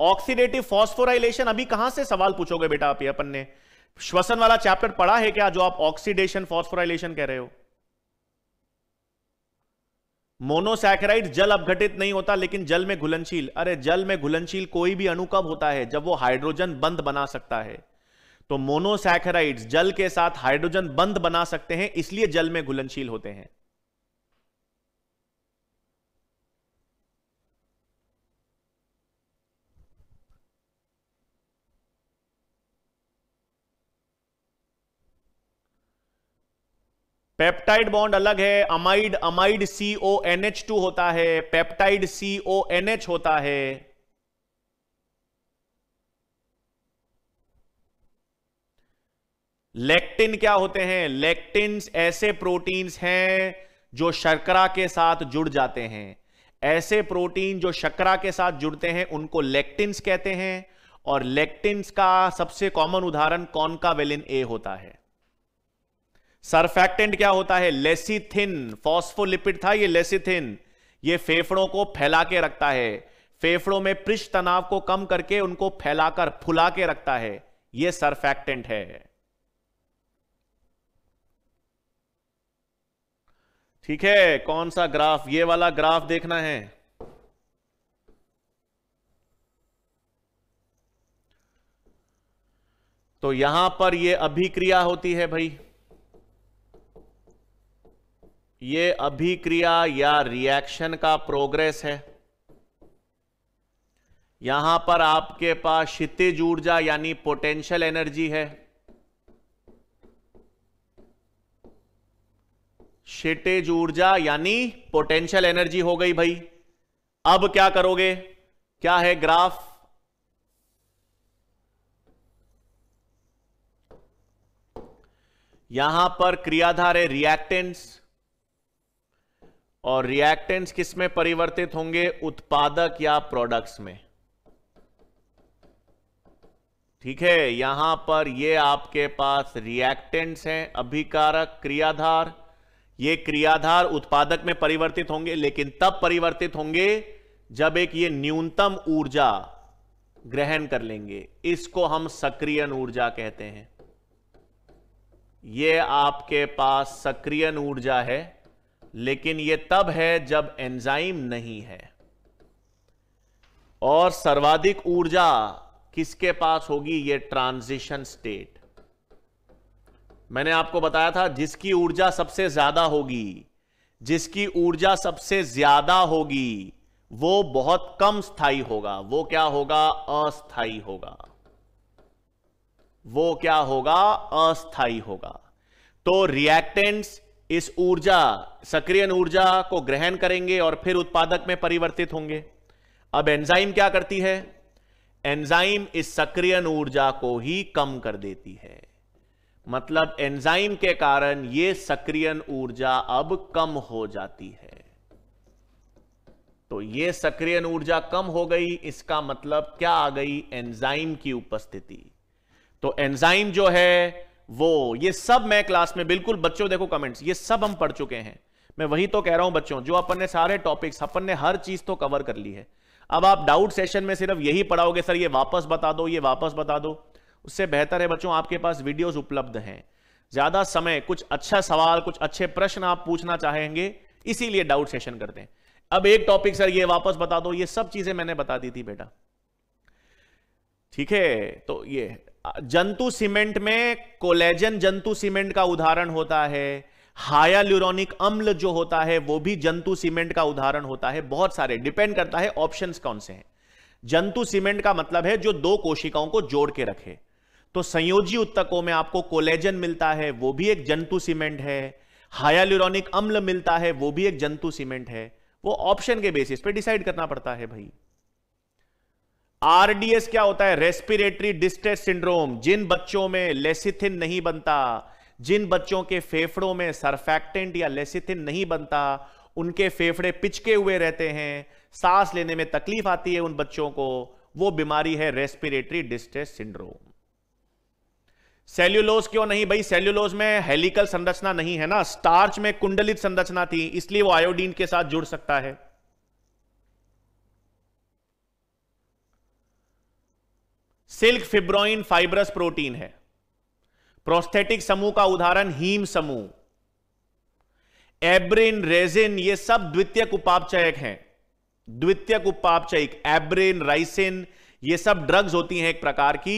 ऑक्सीडेटिव फॉस्फोराइलेशन अभी कहां से सवाल पूछोगे बेटा आप अपन ने श्वसन वाला चैप्टर पढ़ा है क्या जो आप ऑक्सीडेशन फॉस्फोराइलेशन कह रहे हो मोनोसैकेराइड जल अपघटित नहीं होता लेकिन जल में घुलनशील अरे जल में घुलनशील कोई भी अणु कब होता है जब वो हाइड्रोजन बंद बना सकता है तो मोनोसैकेराइड्स जल के साथ हाइड्रोजन बंद बना सकते हैं इसलिए जल में घुलनशील होते हैं पेप्टाइड बॉन्ड अलग है amide amide CO NH two होता है पेप्टाइड सीओ एनएच होता है लेक्टिन क्या होते हैं लेक्टिन ऐसे प्रोटीन्स हैं जो शर्करा के साथ जुड़ जाते हैं ऐसे प्रोटीन जो शर्करा के साथ जुड़ते हैं उनको लेक्टिन्स कहते हैं और लेक्टिन्स का सबसे कॉमन उदाहरण कॉनकावेलिन ए होता है सरफेक्टेंट क्या होता है लेसिथिन फॉस्फोलिपिड था ये लेसिथिन ये फेफड़ों को फैला के रखता है फेफड़ों में पृष्ठ तनाव को कम करके उनको फैलाकर फुला के रखता है ये सरफेक्टेंट है ठीक है कौन सा ग्राफ ये वाला ग्राफ देखना है तो यहां पर ये अभिक्रिया होती है भाई ये अभिक्रिया या रिएक्शन का प्रोग्रेस है यहां पर आपके पास क्षितिज ऊर्जा यानी पोटेंशियल एनर्जी है क्षितिज ऊर्जा यानी पोटेंशियल एनर्जी हो गई भाई अब क्या करोगे क्या है ग्राफ यहां पर क्रियाधार है रिएक्टेंट्स और रिएक्टेंट्स किस में परिवर्तित होंगे उत्पादक या प्रोडक्ट्स में ठीक है यहां पर ये आपके पास रिएक्टेंट्स हैं अभिकारक क्रियाधार ये क्रियाधार उत्पादक में परिवर्तित होंगे लेकिन तब परिवर्तित होंगे जब एक ये न्यूनतम ऊर्जा ग्रहण कर लेंगे इसको हम सक्रियन ऊर्जा कहते हैं ये आपके पास सक्रियन ऊर्जा है लेकिन यह तब है जब एंजाइम नहीं है और सर्वाधिक ऊर्जा किसके पास होगी यह ट्रांजिशन स्टेट मैंने आपको बताया था जिसकी ऊर्जा सबसे ज्यादा होगी जिसकी ऊर्जा सबसे ज्यादा होगी वो बहुत कम स्थायी होगा वो क्या होगा अस्थाई होगा वो क्या होगा अस्थाई होगा तो रिएक्टेंट्स इस ऊर्जा सक्रियन ऊर्जा को ग्रहण करेंगे और फिर उत्पादक में परिवर्तित होंगे अब एंजाइम क्या करती है एंजाइम इस सक्रियन ऊर्जा को ही कम कर देती है मतलब एंजाइम के कारण यह सक्रियन ऊर्जा अब कम हो जाती है तो यह सक्रियन ऊर्जा कम हो गई इसका मतलब क्या आ गई एंजाइम की उपस्थिति तो एंजाइम जो है वो ये सब मैं क्लास में बिल्कुल बच्चों देखो कमेंट्स ये सब हम पढ़ चुके हैं मैं वही तो कह रहा हूं बच्चों जो अपन ने सारे टॉपिक्स अपन ने हर चीज तो कवर कर ली है अब आप डाउट सेशन में सिर्फ यही पढ़ाओगे सर ये वापस बता दो ये वापस बता दो उससे बेहतर है बच्चों आपके पास वीडियोस उपलब्ध हैं ज्यादा समय कुछ अच्छा सवाल कुछ अच्छे प्रश्न आप पूछना चाहेंगे इसीलिए डाउट सेशन करते हैं अब एक टॉपिक सर ये वापस बता दो ये सब चीजें मैंने बता दी थी बेटा ठीक है तो ये जंतु सीमेंट में कोलेजन जंतु सीमेंट का उदाहरण होता है हायाल्यूरोनिक अम्ल जो होता है वो भी जंतु सीमेंट का उदाहरण होता है बहुत सारे डिपेंड करता है ऑप्शंस कौन से हैं जंतु सीमेंट का मतलब है जो दो कोशिकाओं को जोड़ के रखे तो संयोजी उत्तकों में आपको कोलेजन मिलता है वो भी एक जंतु सीमेंट है हायाल्यूरोनिक अम्ल मिलता है वो भी एक जंतु सीमेंट है वो ऑप्शन के बेसिस पे डिसाइड करना पड़ता है भाई आरडीएस क्या होता है रेस्पिरेटरी डिस्ट्रेस सिंड्रोम जिन बच्चों में लेसिथिन नहीं बनता जिन बच्चों के फेफड़ों में सरफेक्टेंट या लेसिथिन नहीं बनता उनके फेफड़े पिचके हुए रहते हैं सांस लेने में तकलीफ आती है उन बच्चों को वो बीमारी है रेस्पिरेटरी डिस्ट्रेस सिंड्रोम सेल्यूलोज क्यों नहीं भाई सेल्यूलोज में हेलिकल संरचना नहीं है ना स्टार्च में कुंडलित संरचना थी इसलिए वो आयोडीन के साथ जुड़ सकता है सिल्क फिब्रोइन फाइब्रस प्रोटीन है प्रोस्थेटिक समूह का उदाहरण हीम समूह एब्रिन रेजिन ये सब द्वितीयक उपापचयक हैं द्वितीयक उपापचयिक एब्रिन राइसिन ये सब ड्रग्स होती हैं एक प्रकार की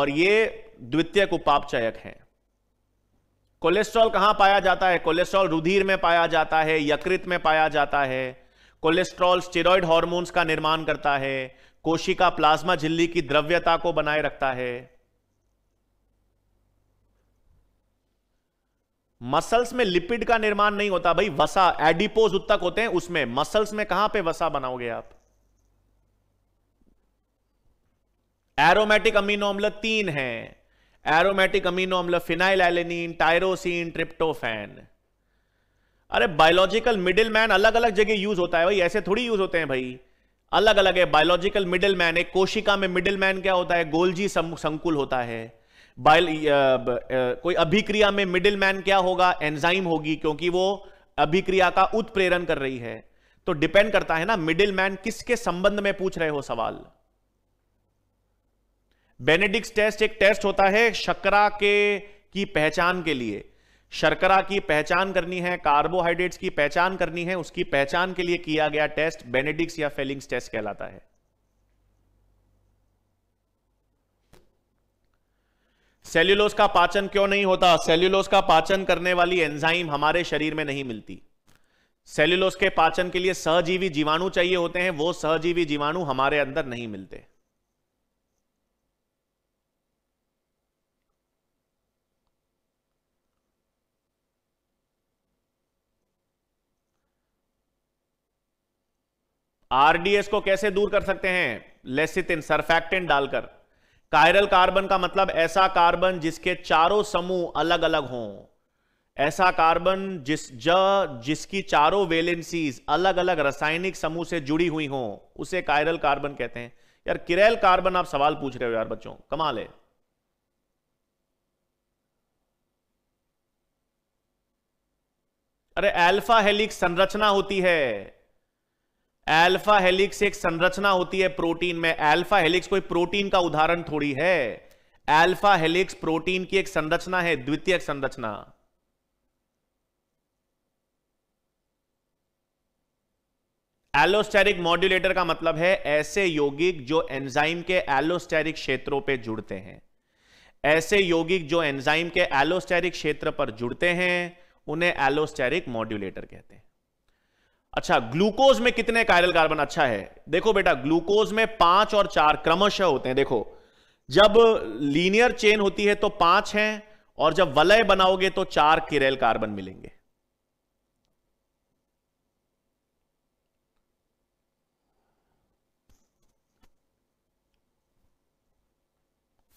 और ये द्वितीयक उपापचयक हैं कोलेस्ट्रॉल कहां पाया जाता है कोलेस्ट्रॉल रुधिर में पाया जाता है यकृत में पाया जाता है कोलेस्ट्रॉल स्टेरॉइड हॉर्मोन्स का निर्माण करता है कोशिका प्लाज्मा झिल्ली की द्रव्यता को बनाए रखता है मसल्स में लिपिड का निर्माण नहीं होता भाई वसा एडिपोज उत्तक होते हैं उसमें मसल्स में कहां पे वसा बनाओगे आप एरोमेटिक अमीनो अम्ल तीन हैं एरोमेटिक अमीनो अम्ल फिनाइल एलेनिन टायरोसिन ट्रिप्टोफेन अरे बायोलॉजिकल मिडिल मैन अलग अलग जगह यूज होता है भाई ऐसे थोड़ी यूज होते हैं भाई अलग अलग है बायोलॉजिकल मिडिल मैन एक कोशिका में मिडिल मैन क्या होता है गोल्जी संकुल होता है बायल कोई अभिक्रिया में मिडिल मैन क्या होगा एंजाइम होगी क्योंकि वो अभिक्रिया का उत्प्रेरण कर रही है तो डिपेंड करता है ना मिडिल मैन किसके संबंध में पूछ रहे हो सवाल बेनेडिक्स टेस्ट एक टेस्ट होता है शकरा के की पहचान के लिए शर्करा की पहचान करनी है कार्बोहाइड्रेट्स की पहचान करनी है उसकी पहचान के लिए किया गया टेस्ट बेनेडिक्स या फेलिंग्स टेस्ट कहलाता है सेल्यूलोज का पाचन क्यों नहीं होता सेल्यूलोस का पाचन करने वाली एंजाइम हमारे शरीर में नहीं मिलती सेल्यूलोस के पाचन के लिए सहजीवी जीवाणु चाहिए होते हैं वो सहजीवी जीवाणु हमारे अंदर नहीं मिलते आरडीएस को कैसे दूर कर सकते हैं लेसिथिन सरफेक्टेंट डालकर कायरल कार्बन का मतलब ऐसा कार्बन जिसके चारों समूह अलग अलग हों ऐसा कार्बन जिस ज जिसकी चारों वेलेंसीज अलग अलग रासायनिक समूह से जुड़ी हुई हों उसे कायरल कार्बन कहते हैं यार किरेल कार्बन आप सवाल पूछ रहे हो यार बच्चों कमाल है अरे अल्फा हेलिक्स संरचना होती है एल्फा हेलिक्स एक संरचना होती है प्रोटीन में एल्फा हेलिक्स कोई प्रोटीन का उदाहरण थोड़ी है एल्फा हेलिक्स प्रोटीन की एक संरचना है द्वितीय संरचना एलोस्टेरिक मॉड्यूलेटर का मतलब है ऐसे यौगिक जो एंजाइम के एलोस्टेरिक क्षेत्रों पे जुड़ते हैं ऐसे यौगिक जो एंजाइम के एलोस्टेरिक क्षेत्र पर जुड़ते हैं उन्हें एलोस्टेरिक मॉड्यूलेटर कहते हैं अच्छा ग्लूकोज में कितने कायरल कार्बन अच्छा है देखो बेटा ग्लूकोज में पांच और चार क्रमशः होते हैं देखो जब लीनियर चेन होती है तो पांच है और जब वलय बनाओगे तो चार किरेल कार्बन मिलेंगे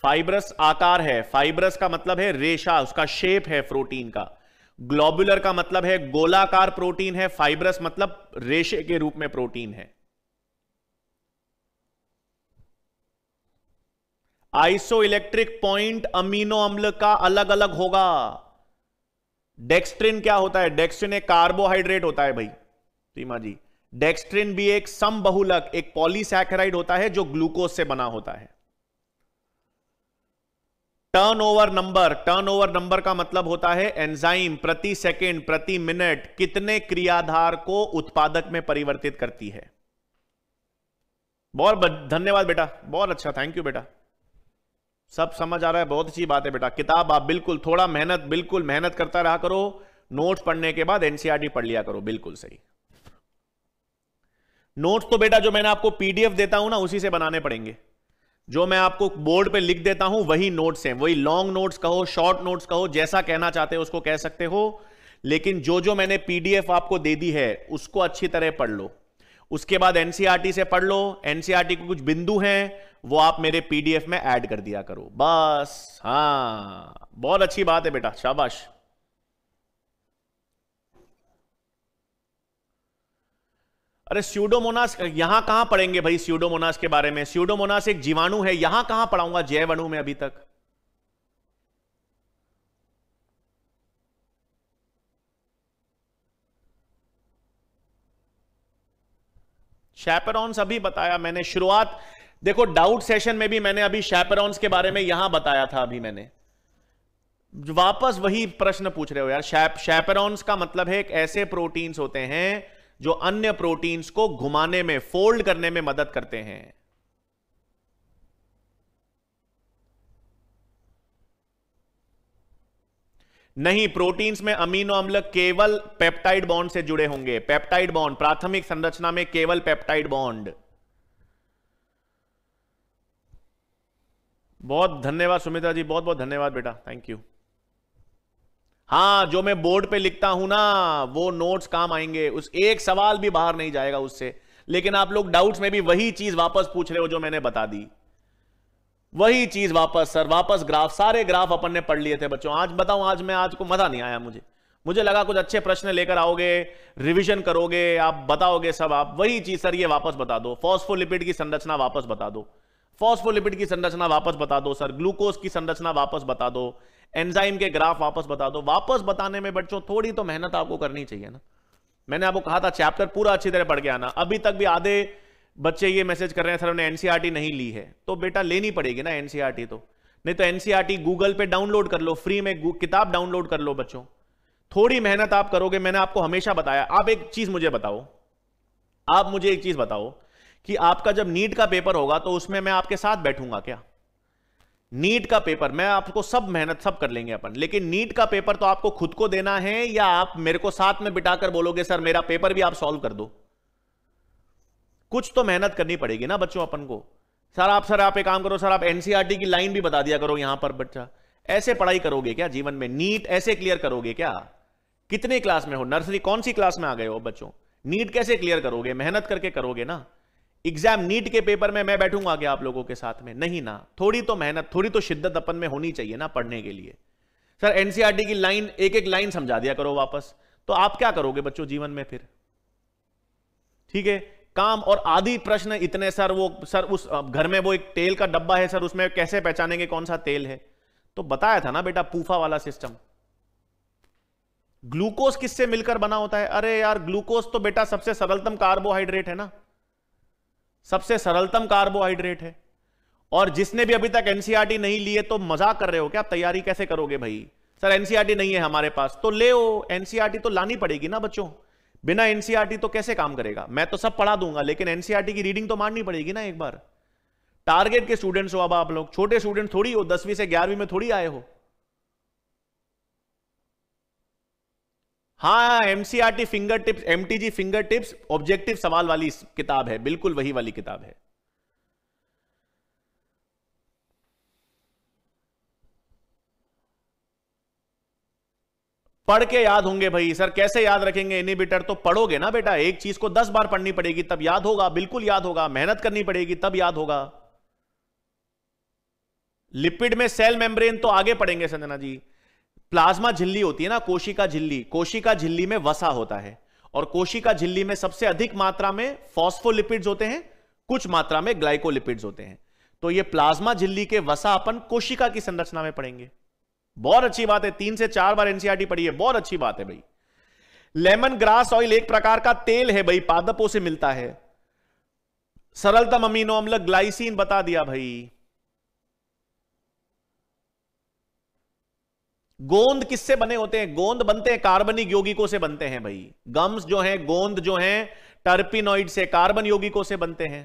फाइब्रस आकार है फाइब्रस का मतलब है रेशा उसका शेप है प्रोटीन का ग्लोबुलर का मतलब है गोलाकार प्रोटीन है फाइब्रस मतलब रेशे के रूप में प्रोटीन है आइसो इलेक्ट्रिक पॉइंट अमीनो अम्ल का अलग अलग होगा डेक्सट्रिन क्या होता है डेक्सट्रिन एक कार्बोहाइड्रेट होता है भाई सीमा जी डेक्सट्रिन भी एक सम बहुलक एक पॉलीसैकेराइड होता है जो ग्लूकोज से बना होता है टर्नओवर नंबर टर्नओवर नंबर का मतलब होता है एंजाइम प्रति सेकेंड प्रति मिनट कितने क्रियाधार को उत्पादक में परिवर्तित करती है बहुत धन्यवाद बेटा बहुत अच्छा थैंक यू बेटा सब समझ आ रहा है बहुत अच्छी बात है बेटा किताब आप बिल्कुल थोड़ा मेहनत बिल्कुल मेहनत करता रहा करो नोट पढ़ने के बाद एनसीआरटी e पढ़ लिया करो बिल्कुल सही नोट्स तो बेटा जो मैंने आपको पीडीएफ देता हूं ना उसी से बनाने पड़ेंगे जो मैं आपको बोर्ड पे लिख देता हूं वही नोट्स हैं वही लॉन्ग नोट्स कहो शॉर्ट नोट्स कहो जैसा कहना चाहते हो उसको कह सकते हो लेकिन जो जो मैंने पीडीएफ आपको दे दी है उसको अच्छी तरह पढ़ लो उसके बाद एनसीआरटी e से पढ़ लो एनसीआरटी e के कुछ बिंदु हैं वो आप मेरे पीडीएफ में ऐड कर दिया करो बस हाँ बहुत अच्छी बात है बेटा शाबाश अरे स्यूडोमोनास यहां कहां पढ़ेंगे भाई स्यूडोमोनास के बारे में स्यूडोमोनास एक जीवाणु है यहां कहां पढ़ाऊंगा जय वणु में अभी तक शैपरॉन्स अभी बताया मैंने शुरुआत देखो डाउट सेशन में भी मैंने अभी शैपरॉन्स के बारे में यहां बताया था अभी मैंने वापस वही प्रश्न पूछ रहे हो यार शैप शैपरॉन्स का मतलब है एक ऐसे प्रोटीन्स होते हैं जो अन्य प्रोटीन्स को घुमाने में फोल्ड करने में मदद करते हैं नहीं प्रोटीन्स में अमीनो अम्ल केवल पेप्टाइड बॉन्ड से जुड़े होंगे पेप्टाइड बॉन्ड प्राथमिक संरचना में केवल पेप्टाइड बॉन्ड बहुत धन्यवाद सुमित्रा जी बहुत बहुत धन्यवाद बेटा थैंक यू हाँ जो मैं बोर्ड पे लिखता हूं ना वो नोट्स काम आएंगे उस एक सवाल भी बाहर नहीं जाएगा उससे लेकिन आप लोग डाउट्स में भी वही चीज वापस पूछ रहे हो जो मैंने बता दी वही चीज वापस सर वापस ग्राफ सारे ग्राफ अपन ने पढ़ लिए थे बच्चों आज बताऊं आज मैं आज को मजा नहीं आया मुझे मुझे लगा कुछ अच्छे प्रश्न लेकर आओगे रिविजन करोगे आप बताओगे सब आप वही चीज सर ये वापस बता दो फॉस्फोलिपिड की संरचना वापस बता दो फॉस्फोलिपिड की संरचना वापस बता दो सर ग्लूकोज की संरचना वापस बता दो एंजाइम के ग्राफ वापस बता दो वापस बताने में बच्चों थोड़ी तो मेहनत आपको करनी चाहिए ना मैंने आपको कहा था चैप्टर पूरा अच्छी तरह पढ़ गया ना अभी तक भी आधे बच्चे ये मैसेज कर रहे हैं सर हमने एनसीआरटी नहीं ली है तो बेटा लेनी पड़ेगी ना एनसीआरटी तो नहीं तो एनसीआरटी गूगल पे डाउनलोड कर लो फ्री में किताब डाउनलोड कर लो बच्चों थोड़ी मेहनत आप करोगे मैंने आपको हमेशा बताया आप एक चीज मुझे बताओ आप मुझे एक चीज बताओ कि आपका जब नीट का पेपर होगा तो उसमें मैं आपके साथ बैठूंगा क्या नीट का पेपर मैं आपको सब मेहनत सब कर लेंगे अपन लेकिन नीट का पेपर तो आपको खुद को देना है या आप मेरे को साथ में बिठाकर बोलोगे सर मेरा पेपर भी आप सॉल्व कर दो कुछ तो मेहनत करनी पड़ेगी ना बच्चों अपन को सर आप सर आप एक काम करो सर आप एनसीआरटी e की लाइन भी बता दिया करो यहां पर बच्चा ऐसे पढ़ाई करोगे क्या जीवन में नीट ऐसे क्लियर करोगे क्या कितने क्लास में हो नर्सरी कौन सी क्लास में आ गए हो बच्चों नीट कैसे क्लियर करोगे मेहनत करके करोगे ना एग्जाम नीट के पेपर में मैं बैठूंगा क्या आप लोगों के साथ में नहीं ना थोड़ी तो मेहनत थोड़ी तो शिद्दत अपन में होनी चाहिए ना पढ़ने के लिए सर एनसीआरटी e की लाइन एक एक लाइन समझा दिया करो वापस तो आप क्या करोगे बच्चों जीवन में फिर ठीक है काम और आदि प्रश्न इतने सर वो सर उस घर में वो एक तेल का डब्बा है सर उसमें कैसे पहचानेंगे कौन सा तेल है तो बताया था ना बेटा पूफा वाला सिस्टम ग्लूकोज किससे मिलकर बना होता है अरे यार ग्लूकोज तो बेटा सबसे सरलतम कार्बोहाइड्रेट है ना सबसे सरलतम कार्बोहाइड्रेट है और जिसने भी अभी तक एनसीईआरटी e नहीं लिए तो मजाक कर रहे हो क्या आप तैयारी कैसे करोगे भाई सर एनसीईआरटी e नहीं है हमारे पास तो ले ओ एनसीईआरटी e तो लानी पड़ेगी ना बच्चों बिना एनसीईआरटी तो कैसे काम करेगा मैं तो सब पढ़ा दूंगा लेकिन एनसीईआरटी की रीडिंग तो माननी पड़ेगी ना एक बार टारगेट के स्टूडेंट्स हो अब आप लोग छोटे स्टूडेंट थोड़ी हो दसवीं से ग्यारहवीं में थोड़ी आए हो हाँ MCRT finger tips MTG finger tips objective सवाल वाली किताब है बिल्कुल वही वाली किताब है पढ़ के याद होंगे भाई सर कैसे याद रखेंगे इनिबिटर तो पढ़ोगे ना बेटा एक चीज को दस बार पढ़नी पड़ेगी तब याद होगा बिल्कुल याद होगा मेहनत करनी पड़ेगी तब याद होगा लिपिड में सेल मेम्ब्रेन तो आगे पढ़ेंगे संजना जी प्लाज्मा झिल्ली होती है ना कोशिका झिल्ली कोशिका झिल्ली में वसा होता है और कोशिका झिल्ली में सबसे अधिक मात्रा में फॉस्फोलिपिड्स होते हैं कुछ मात्रा में ग्लाइकोलिपिड्स होते हैं तो ये प्लाज्मा झिल्ली के वसा अपन कोशिका की संरचना में पढ़ेंगे बहुत अच्छी बात है तीन से चार बार एनसीआरटी पढ़ी है बहुत अच्छी बात है भाई लेमन ग्रास ऑयल एक प्रकार का तेल है भाई पादपों से मिलता है सरलतम अमीनो अम्ल ग्लाइसिन बता दिया भाई गोंद किससे बने होते हैं गोंद बनते हैं कार्बनिक यौगिकों से बनते हैं भाई गम्स जो हैं गोंद जो हैं टर्पिनोइड से कार्बन यौगिकों से बनते हैं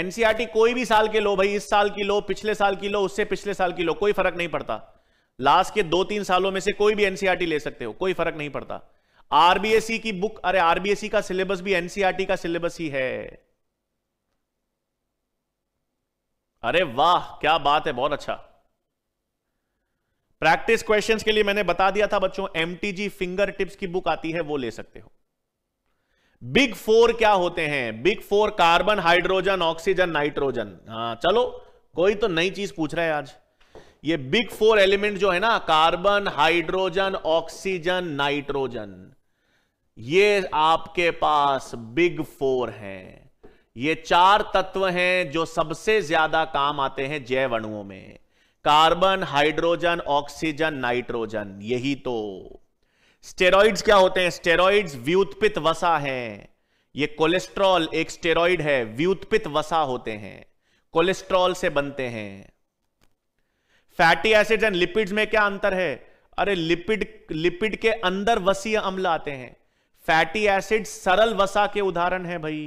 एनसीआरटी कोई भी साल के लो भाई इस साल की लो पिछले साल की लो उससे पिछले साल की लो कोई फर्क नहीं पड़ता लास्ट के दो तीन सालों में से कोई भी एनसीआरटी ले सकते हो कोई फर्क नहीं पड़ता आरबीएसई की बुक अरे आरबीएसई का सिलेबस भी एनसीआरटी का सिलेबस ही है अरे वाह क्या बात है बहुत अच्छा प्रैक्टिस क्वेश्चंस के लिए मैंने बता दिया था बच्चों एमटीजी फिंगर टिप्स की बुक आती है वो ले सकते हो बिग फोर क्या होते हैं big four carbon hydrogen oxygen nitrogen हाँ चलो कोई तो नई चीज पूछ रहा है आज ये बिग फोर एलिमेंट जो है ना कार्बन हाइड्रोजन ऑक्सीजन नाइट्रोजन ये आपके पास बिग फोर हैं ये चार तत्व हैं जो सबसे ज्यादा काम आते हैं जैव अणुओं में कार्बन हाइड्रोजन ऑक्सीजन नाइट्रोजन यही तो स्टेरॉइड्स क्या होते हैं स्टेरॉइड्स व्युत्पित वसा हैं ये कोलेस्ट्रॉल एक स्टेरॉइड है व्युत्पित वसा होते हैं कोलेस्ट्रॉल से बनते हैं फैटी एसिड एंड लिपिड्स में क्या अंतर है अरे लिपिड लिपिड के अंदर वसीय अम्ल आते हैं फैटी एसिड सरल वसा के उदाहरण है भाई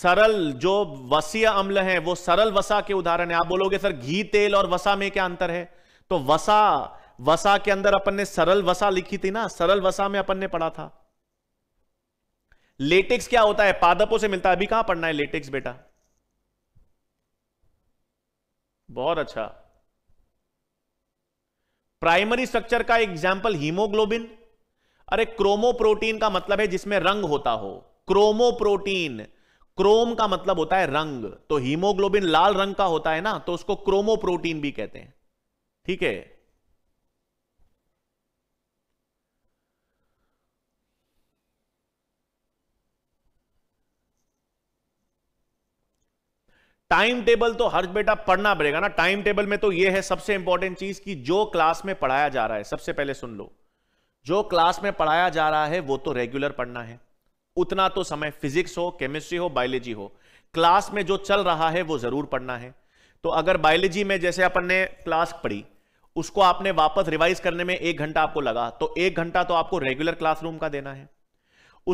सरल जो वसीय अम्ल है वो सरल वसा के उदाहरण है आप बोलोगे सर घी तेल और वसा में क्या अंतर है तो वसा वसा के अंदर अपन ने सरल वसा लिखी थी ना सरल वसा में अपन ने पढ़ा था लेटेक्स क्या होता है पादपों से मिलता है अभी कहां पढ़ना है लेटेक्स बेटा बहुत अच्छा प्राइमरी स्ट्रक्चर का एग्जाम्पल हीमोग्लोबिन अरे क्रोमोप्रोटीन का मतलब है जिसमें रंग होता हो क्रोमोप्रोटीन क्रोम का मतलब होता है रंग तो हीमोग्लोबिन लाल रंग का होता है ना तो उसको क्रोमोप्रोटीन भी कहते हैं ठीक है टाइम टेबल तो हर बेटा पढ़ना पड़ेगा ना टाइम टेबल में तो यह है सबसे इंपॉर्टेंट चीज कि जो क्लास में पढ़ाया जा रहा है सबसे पहले सुन लो जो क्लास में पढ़ाया जा रहा है वो तो रेगुलर पढ़ना है उतना तो समय फिजिक्स हो केमिस्ट्री हो बायोलॉजी हो क्लास में जो चल रहा है वो जरूर पढ़ना है तो अगर बायोलॉजी में जैसे अपन ने क्लास पढ़ी उसको आपने वापस रिवाइज करने में एक घंटा आपको लगा तो एक घंटा तो आपको रेगुलर क्लासरूम का देना है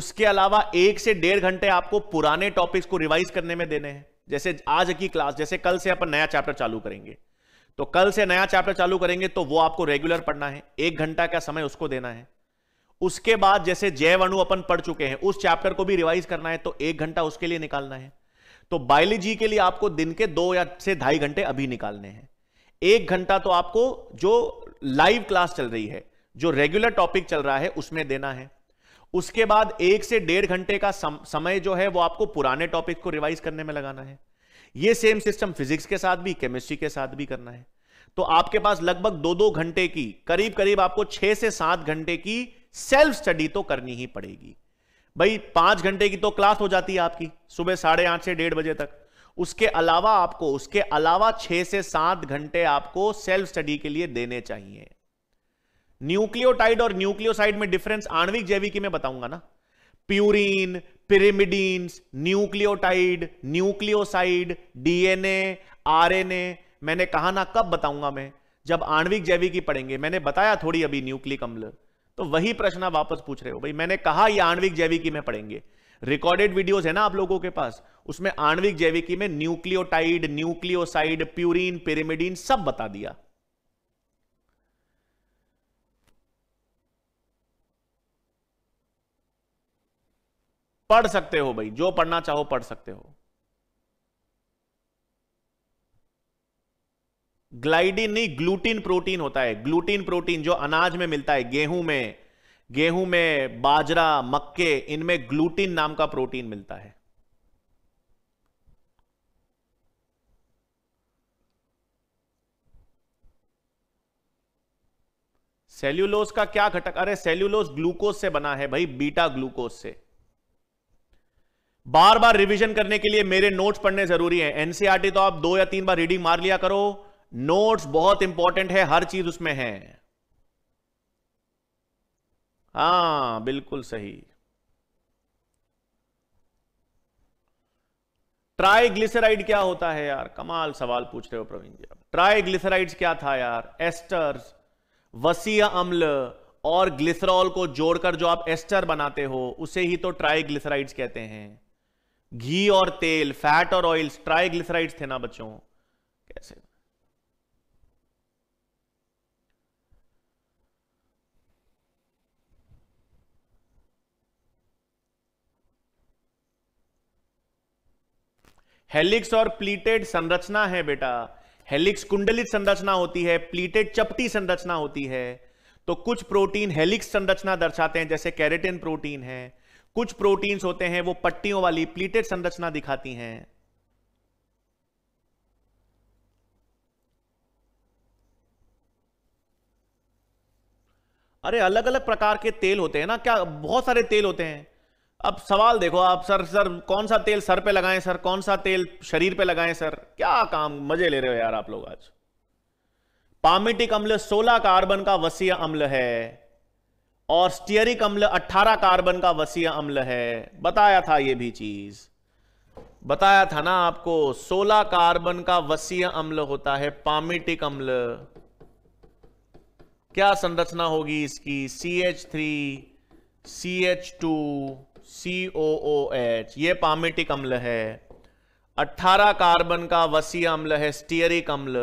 उसके अलावा एक से डेढ़ घंटे आपको पुराने टॉपिक्स को रिवाइज करने में देने हैं जैसे आज की क्लास जैसे कल से अपन नया चैप्टर चालू करेंगे तो कल से नया चैप्टर चालू करेंगे तो वो आपको रेगुलर पढ़ना है एक घंटा का समय उसको देना है उसके बाद जैसे जैव अणु अपन पढ़ चुके हैं उस चैप्टर को भी रिवाइज करना है तो एक घंटा उसके लिए निकालना है तो बायोलॉजी के लिए आपको दिन के दो या से ढाई घंटे अभी निकालने हैं एक घंटा तो आपको जो लाइव क्लास चल रही है जो रेगुलर टॉपिक चल रहा है उसमें देना है उसके बाद एक से डेढ़ घंटे का सम, समय जो है वो आपको पुराने टॉपिक को रिवाइज करने में लगाना है ये सेम सिस्टम फिजिक्स के साथ भी केमिस्ट्री के साथ भी करना है तो आपके पास लगभग दो दो घंटे की करीब करीब आपको छह से सात घंटे की सेल्फ स्टडी तो करनी ही पड़ेगी भाई पांच घंटे की तो क्लास हो जाती है आपकी सुबह साढ़े आठ से डेढ़ बजे तक उसके अलावा आपको उसके अलावा छह से सात घंटे आपको सेल्फ स्टडी के लिए देने चाहिए न्यूक्लियोटाइड और न्यूक्लियोसाइड में डिफरेंस आणविक जैविकी में बताऊंगा ना purine pyrimidines nucleotide nucleoside DNA RNA मैंने कहा ना कब बताऊंगा मैं जब आणविक जैविकी पढ़ेंगे मैंने बताया थोड़ी अभी न्यूक्लिक अम्ल तो वही प्रश्न वापस पूछ रहे हो भाई मैंने कहा ये आणविक जैविकी में पढ़ेंगे रिकॉर्डेड वीडियोस है ना आप लोगों के पास उसमें आणविक जैविकी में न्यूक्लियोटाइड न्यूक्लियोसाइड प्यूरिन पिरिमिडीन सब बता दिया पढ़ सकते हो भाई जो पढ़ना चाहो पढ़ सकते हो ग्लाइडिन नहीं ग्लूटीन प्रोटीन होता है ग्लूटीन प्रोटीन जो अनाज में मिलता है गेहूं में गेहूं में बाजरा मक्के इनमें ग्लूटीन नाम का प्रोटीन मिलता है सेल्यूलोज का क्या घटक अरे सेल्यूलोस ग्लूकोज से बना है भाई बीटा ग्लूकोज से बार बार रिवीजन करने के लिए मेरे नोट्स पढ़ने जरूरी है एनसीआरटी e तो आप दो या तीन बार रीडिंग मार लिया करो नोट्स बहुत इंपॉर्टेंट है हर चीज उसमें है हा बिल्कुल सही ट्राइग्लिसराइड क्या होता है यार कमाल सवाल पूछ रहे हो प्रवीण जी आप ट्राइग्लिसराइड्स क्या था यार एस्टर्स वसीय अम्ल और ग्लिसरॉल को जोड़कर जो आप एस्टर बनाते हो उसे ही तो ट्राइग्लिसराइड्स कहते हैं घी और तेल फैट और ऑयल्स ट्राइग्लिसराइड्स थे ना बच्चों कैसे हेलिक्स और प्लीटेड संरचना है बेटा हेलिक्स कुंडलित संरचना होती है प्लीटेड चपटी संरचना होती है तो कुछ प्रोटीन हेलिक्स संरचना दर्शाते हैं जैसे कैरेटिन प्रोटीन है कुछ प्रोटीन्स होते हैं वो पट्टियों वाली प्लीटेड संरचना दिखाती हैं अरे अलग अलग प्रकार के तेल होते हैं ना क्या बहुत सारे तेल होते हैं अब सवाल देखो आप सर सर कौन सा तेल सर पे लगाएं सर कौन सा तेल शरीर पे लगाएं सर क्या काम मजे ले रहे हो यार आप लोग आज पामिटिक अम्ल 16 कार्बन का वसीय अम्ल है और स्टीयरिक अम्ल 18 कार्बन का वसीय अम्ल है बताया था यह भी चीज बताया था ना आपको 16 कार्बन का वसीय अम्ल होता है पामिटिक अम्ल क्या संरचना होगी इसकी C H three C H two C O O H ये पामिटिक अम्ल है 18 कार्बन का वसीय अम्ल है स्टीयरिक अम्ल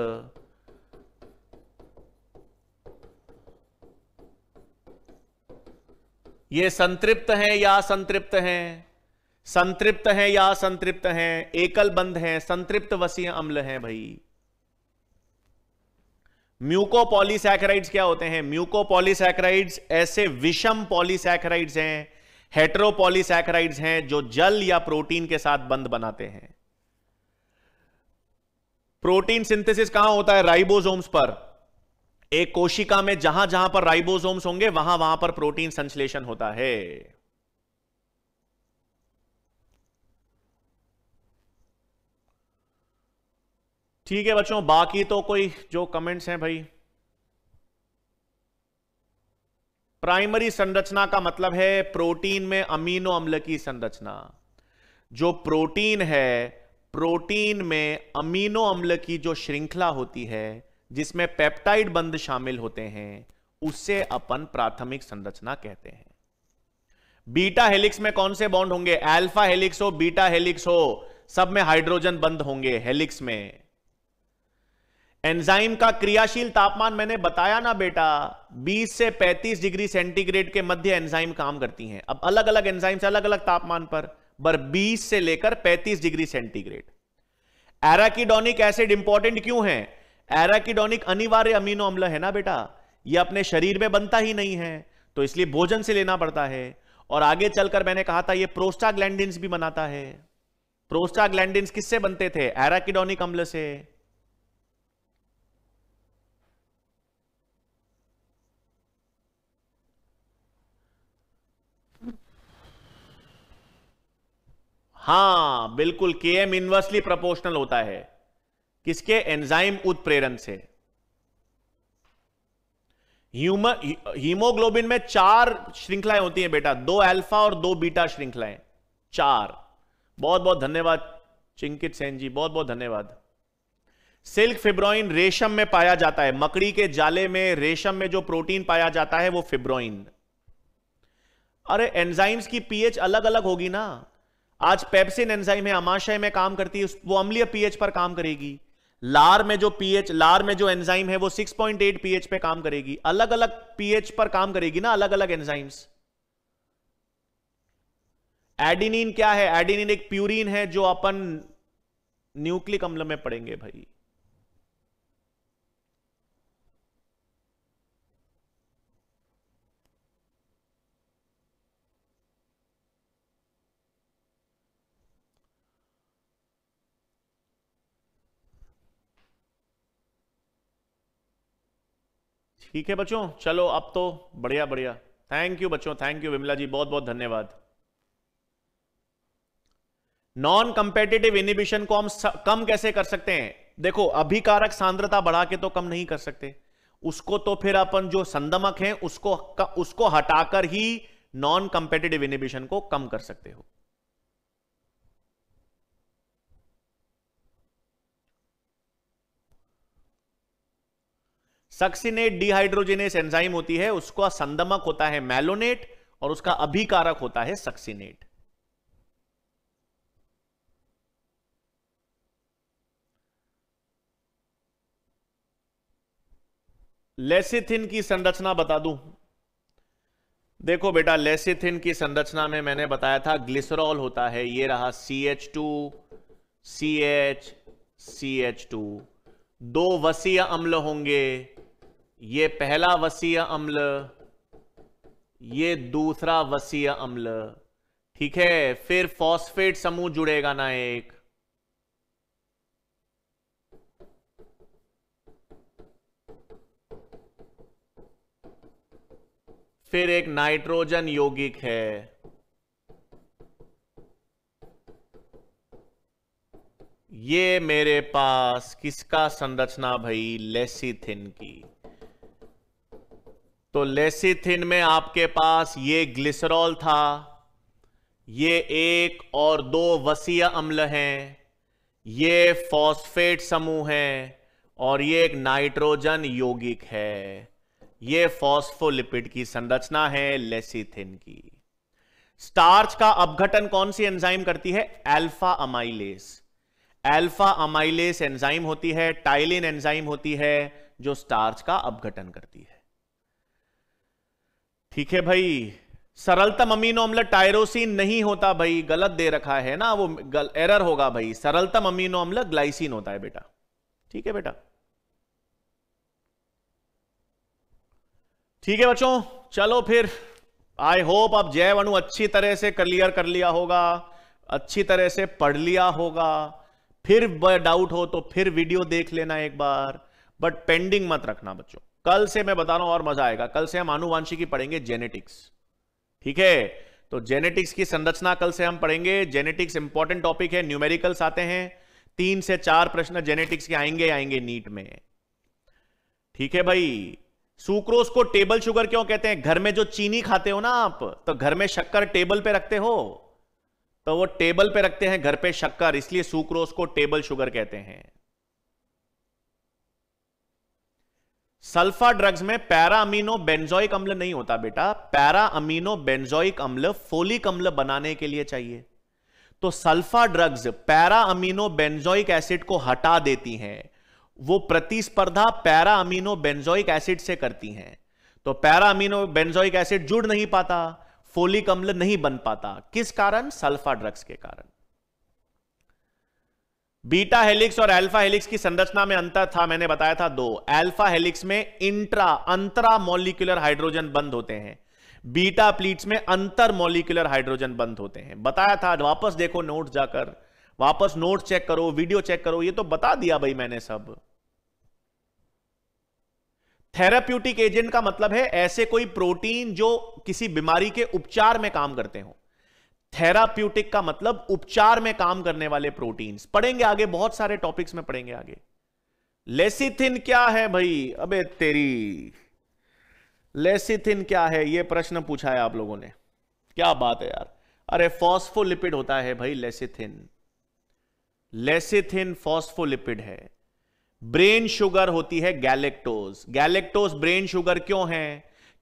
ये संतृप्त हैं या असंतृप्त हैं संतृप्त हैं या असंतृप्त हैं एकल बंद हैं संतृप्त वसीय अम्ल हैं भाई म्यूकोपॉलीसैक्राइड्स क्या होते हैं म्यूकोपॉलीसैक्राइड्स ऐसे विषम पॉलीसैक्राइड्स हैं हेट्रोपॉलीसैक्राइड्स हैं जो जल या प्रोटीन के साथ बंद बनाते हैं प्रोटीन सिंथेसिस कहां होता है राइबोसोम्स पर एक कोशिका में जहां जहां पर राइबोसोम्स होंगे वहां वहां पर प्रोटीन संश्लेषण होता है ठीक है बच्चों बाकी तो कोई जो कमेंट्स हैं भाई प्राइमरी संरचना का मतलब है प्रोटीन में अमीनो अम्ल की संरचना जो प्रोटीन है प्रोटीन में अमीनो अम्ल की जो श्रृंखला होती है जिसमें पेप्टाइड बंद शामिल होते हैं उससे अपन प्राथमिक संरचना कहते हैं बीटा हेलिक्स में कौन से बॉन्ड होंगे अल्फा हेलिक्स हो बीटा हेलिक्स हो सब में हाइड्रोजन बंद होंगे हेलिक्स में एंजाइम का क्रियाशील तापमान मैंने बताया ना बेटा 20 से 35 डिग्री सेंटीग्रेड के मध्य एंजाइम काम करती हैं अब अलग अलग एंजाइम से अलग अलग तापमान पर बर 20 से लेकर 35 degree centigrade arachidonic acid important क्यों है एराकिडोनिक अनिवार्य अमीनो अम्ल है ना बेटा ये अपने शरीर में बनता ही नहीं है तो इसलिए भोजन से लेना पड़ता है और आगे चलकर मैंने कहा था ये प्रोस्टाग्लैंडिन्स भी बनाता है प्रोस्टाग्लैंडिन्स किससे बनते थे एराकिडोनिक अम्ल से हाँ बिल्कुल के एम इनवर्सली प्रोपोर्शनल होता है किसके एंजाइम उत्प्रेरण से हीमोग्लोबिन में चार श्रृंखलाएं होती हैं बेटा दो अल्फा और दो बीटा श्रृंखलाएं चार बहुत बहुत धन्यवाद चिंकित सेन जी बहुत बहुत धन्यवाद सिल्क फिब्रोइन रेशम में पाया जाता है मकड़ी के जाले में रेशम में जो प्रोटीन पाया जाता है वो फिब्रोइन अरे एंजाइम्स की पीएच अलग अलग होगी ना आज पेप्सिन एंजाइम है अमाशय में काम करती है वो अम्लीय पीएच पर काम करेगी लार में जो पीएच लार में जो एंजाइम है वो 6.8 पीएच पे काम करेगी अलग अलग पीएच पर काम करेगी ना अलग अलग एंजाइम्स एडिनिन क्या है एडिनिन एक प्यूरिन है जो अपन न्यूक्लिक अम्ल में पड़ेंगे भाई ठीक है बच्चों चलो अब तो बढ़िया बढ़िया थैंक यू बच्चों थैंक यू विमला जी बहुत बहुत धन्यवाद नॉन कंपेटेटिव इनिबिशन को हम कम कैसे कर सकते हैं देखो अभिकारक सांद्रता बढ़ा के तो कम नहीं कर सकते उसको तो फिर अपन जो संदमक है उसको उसको हटाकर ही नॉन कंपेटेटिव इनिबिशन को कम कर सकते हो सक्सिनेट डिहाइड्रोजिनेस एंजाइम होती है उसका संदमक होता है मैलोनेट और उसका अभिकारक होता है सक्सिनेट लेसिथिन की संरचना बता दूं देखो बेटा लेसिथिन की संरचना में मैंने बताया था ग्लिसरॉल होता है ये रहा C H two C H C H two दो वसीय अम्ल होंगे ये पहला वसीय अम्ल ये दूसरा वसीय अम्ल ठीक है फिर फॉस्फेट समूह जुड़ेगा ना एक फिर एक नाइट्रोजन यौगिक है ये मेरे पास किसका संरचना भाई लेसिथिन की तो लेसिथिन में आपके पास ये ग्लिसरॉल था ये एक और दो वसीय अम्ल हैं ये फॉस्फेट समूह है और ये एक नाइट्रोजन यौगिक है ये फॉस्फोलिपिड की संरचना है लेसिथिन की स्टार्च का अपघटन कौन सी एंजाइम करती है alpha amylase alpha amylase enzyme होती है टाइलिन एंजाइम होती है जो स्टार्च का अपघटन करती है ठीक है भाई सरलतम अमीनो अम्ल टायरोसिन नहीं होता भाई गलत दे रखा है ना वो गल, एरर होगा भाई सरलतम अमीनो अम्ल ग्लाइसिन होता है बेटा ठीक है बेटा ठीक है बच्चों चलो फिर आई होप आप जय वनु अच्छी तरह से क्लियर कर लिया होगा अच्छी तरह से पढ़ लिया होगा फिर डाउट हो तो फिर वीडियो देख लेना एक बार बट पेंडिंग मत रखना बच्चों कल से मैं बता रहा हूं और मजा आएगा कल से हम की पढ़ेंगे जेनेटिक्स ठीक है तो जेनेटिक्स की संरचना कल से हम पढ़ेंगे जेनेटिक्स इंपॉर्टेंट टॉपिक है न्यूमेरिकल्स आते हैं तीन से चार प्रश्न जेनेटिक्स के आएंगे आएंगे नीट में ठीक है भाई सुक्रोज को टेबल शुगर क्यों कहते हैं घर में जो चीनी खाते हो ना आप तो घर में शक्कर टेबल पे रखते हो तो वो टेबल पे रखते हैं घर पे शक्कर इसलिए सुक्रोज को टेबल शुगर कहते हैं सल्फा ड्रग्स में पैरा अमीनो बेंजोइक अम्ल नहीं होता बेटा पैरा अमीनो बेंजोइक अम्ल फोलिक अम्ल बनाने के लिए चाहिए तो sulfa drugs para amino benzoic acid को हटा देती हैं वो प्रतिस्पर्धा पैरा अमीनो बेंजोइक एसिड से करती हैं तो पैरा अमीनो बेंजोइक एसिड जुड़ नहीं पाता फोलिक अम्ल नहीं बन पाता किस कारण सल्फा ड्रग्स के कारण बीटा हेलिक्स और अल्फा हेलिक्स की संरचना में अंतर था मैंने बताया था दो अल्फा हेलिक्स में इंट्रा अंतरा मोलिकुलर हाइड्रोजन बंद होते हैं बीटा प्लीट्स में अंतर मोलिकुलर हाइड्रोजन बंद होते हैं बताया था वापस देखो नोट जाकर वापस नोट चेक करो वीडियो चेक करो ये तो बता दिया भाई मैंने सब थेराप्यूटिक एजेंट का मतलब है ऐसे कोई प्रोटीन जो किसी बीमारी के उपचार में काम करते हो थेराप्यूटिक का मतलब उपचार में काम करने वाले प्रोटीन्स पढ़ेंगे आगे बहुत सारे टॉपिक्स में पढ़ेंगे आगे लेसिथिन क्या है भाई अबे तेरी लेसिथिन क्या है ये प्रश्न पूछा है आप लोगों ने क्या बात है यार अरे फॉस्फोलिपिड होता है भाई लेसिथिन लेसिथिन फॉस्फोलिपिड है ब्रेन शुगर होती है गैलेक्टोज गैलेक्टोज ब्रेन शुगर क्यों है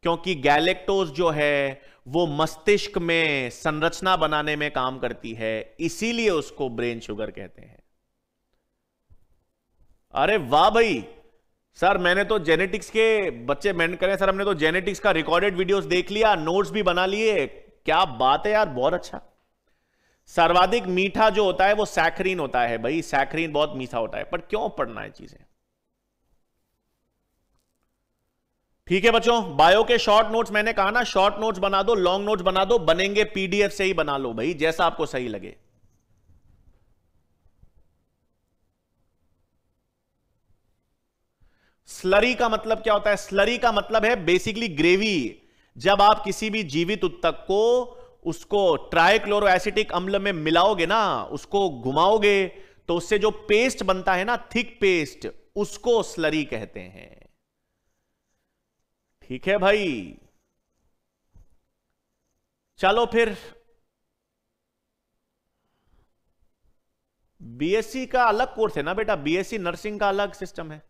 क्योंकि गैलेक्टोज जो है वो मस्तिष्क में संरचना बनाने में काम करती है इसीलिए उसको ब्रेन शुगर कहते हैं अरे वाह भाई सर मैंने तो जेनेटिक्स के बच्चे मेंट करें सर हमने तो जेनेटिक्स का रिकॉर्डेड वीडियोस देख लिया नोट्स भी बना लिए क्या बात है यार बहुत अच्छा सर्वाधिक मीठा जो होता है वो सैखरीन होता है भाई सैखरीन बहुत मीठा होता है पर क्यों पढ़ना है चीजें ठीक है बच्चों बायो के शॉर्ट नोट्स मैंने कहा ना शॉर्ट नोट्स बना दो लॉन्ग नोट्स बना दो बनेंगे पीडीएफ से ही बना लो भाई जैसा आपको सही लगे स्लरी का मतलब क्या होता है स्लरी का मतलब है बेसिकली ग्रेवी जब आप किसी भी जीवित उत्तक को उसको ट्राइक्लोरोसिटिक अम्ल में मिलाओगे ना उसको घुमाओगे तो उससे जो पेस्ट बनता है ना थिक पेस्ट उसको स्लरी कहते हैं ठीक है भाई चलो फिर बीएससी का अलग कोर्स है ना बेटा बीएससी नर्सिंग का अलग सिस्टम है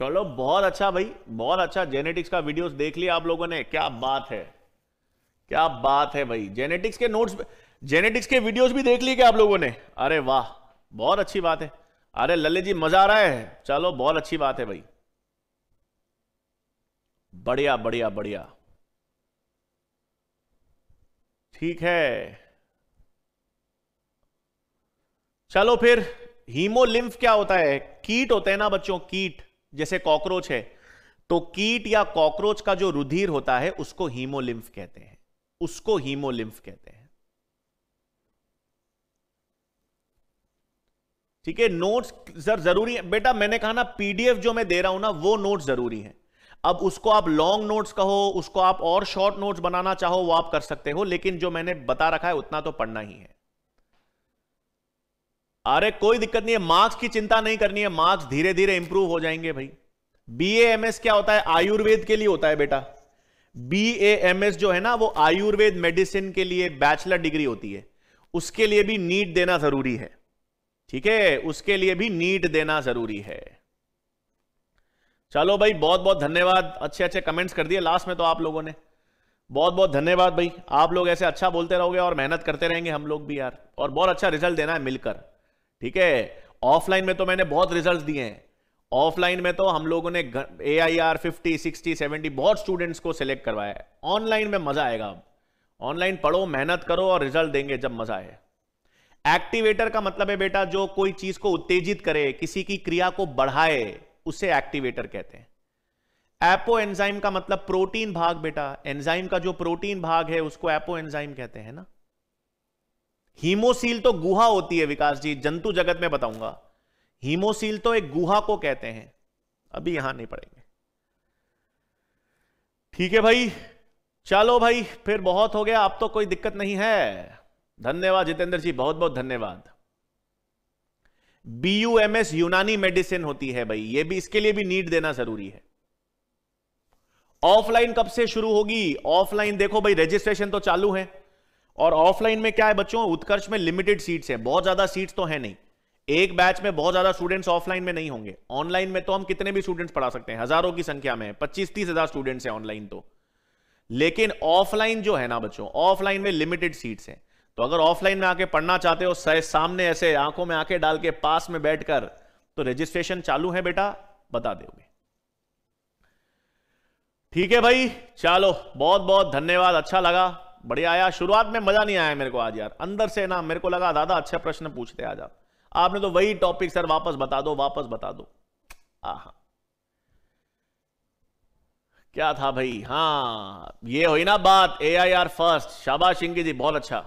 चलो बहुत अच्छा भाई बहुत अच्छा जेनेटिक्स का वीडियोस देख लिया आप लोगों ने क्या बात है क्या बात है भाई जेनेटिक्स के नोट्स जेनेटिक्स के वीडियोस भी देख लिए क्या आप लोगों ने अरे वाह बहुत अच्छी बात है अरे ललित जी मजा आ रहा है चलो बहुत अच्छी बात है भाई बढ़िया बढ़िया बढ़िया ठीक है चलो फिर हीमोलिम्फ क्या होता है कीट होते हैं ना बच्चों कीट जैसे कॉकरोच है तो कीट या कॉकरोच का जो रुधिर होता है उसको हीमोलिम्फ कहते हैं उसको हीमोलिम्फ कहते हैं ठीक है नोट्स जर जरूरी है बेटा मैंने कहा ना पीडीएफ जो मैं दे रहा हूं ना वो नोट्स जरूरी है अब उसको आप लॉन्ग नोट्स कहो उसको आप और शॉर्ट नोट्स बनाना चाहो वो आप कर सकते हो लेकिन जो मैंने बता रखा है उतना तो पढ़ना ही है अरे कोई दिक्कत नहीं है मार्क्स की चिंता नहीं करनी है मार्क्स धीरे धीरे इंप्रूव हो जाएंगे भाई बी एम एस क्या होता है आयुर्वेद के लिए होता है बेटा बी एम एस जो है ना वो आयुर्वेद मेडिसिन के लिए बैचलर डिग्री होती है उसके लिए भी नीट देना जरूरी है ठीक है उसके लिए भी नीट देना जरूरी है चलो भाई बहुत बहुत धन्यवाद अच्छे अच्छे कमेंट्स कर दिए लास्ट में तो आप लोगों ने बहुत बहुत धन्यवाद भाई आप लोग ऐसे अच्छा बोलते रहोगे और मेहनत करते रहेंगे हम लोग भी यार और बहुत अच्छा रिजल्ट देना है मिलकर ठीक है ऑफलाइन में तो मैंने बहुत रिजल्ट दिए हैं ऑफलाइन में तो हम लोगों ने A I R fifty sixty seventy बहुत स्टूडेंट्स को सिलेक्ट करवाया है ऑनलाइन में मजा आएगा अब ऑनलाइन पढ़ो मेहनत करो और रिजल्ट देंगे जब मजा आए एक्टिवेटर का मतलब है बेटा जो कोई चीज को उत्तेजित करे किसी की क्रिया को बढ़ाए उसे एक्टिवेटर कहते हैं एपो एंजाइम का मतलब प्रोटीन भाग बेटा एंजाइम का जो प्रोटीन भाग है उसको एपो एंजाइम कहते हैं ना हीमोसील तो गुहा होती है विकास जी जंतु जगत में बताऊंगा हीमोसील तो एक गुहा को कहते हैं अभी यहां नहीं पड़ेंगे ठीक है भाई चलो भाई फिर बहुत हो गया अब तो कोई दिक्कत नहीं है धन्यवाद जितेंद्र जी बहुत बहुत धन्यवाद बीयूएमएस यूनानी मेडिसिन होती है भाई ये भी इसके लिए भी नीट देना जरूरी है ऑफलाइन कब से शुरू होगी ऑफलाइन देखो भाई रजिस्ट्रेशन तो चालू है और ऑफलाइन में क्या है बच्चों उत्कर्ष में लिमिटेड सीट्स हैं बहुत ज्यादा सीट्स तो है नहीं एक बैच में बहुत ज्यादा स्टूडेंट्स ऑफलाइन में नहीं होंगे ऑनलाइन में तो हम कितने भी स्टूडेंट्स पढ़ा सकते हैं हजारों की संख्या में पच्चीस तीस हजार स्टूडेंट्स हैं ऑनलाइन तो लेकिन ऑफलाइन जो है ना बच्चों ऑफलाइन में लिमिटेड सीट्स हैं तो अगर ऑफलाइन में आके पढ़ना चाहते हो सामने ऐसे आंखों में आंखें डाल के पास में बैठकर तो रजिस्ट्रेशन चालू है बेटा बता दोगे ठीक है भाई चलो बहुत बहुत धन्यवाद अच्छा लगा बढ़िया आया शुरुआत में मजा नहीं आया मेरे को आज यार अंदर से ना मेरे को लगा दादा अच्छा प्रश्न पूछते आज आप आपने तो वही टॉपिक सर वापस बता दो वापस बता दो आ क्या था भाई हाँ ये हुई ना बात ए आई आर फर्स्ट शाबाश इंगी जी बहुत अच्छा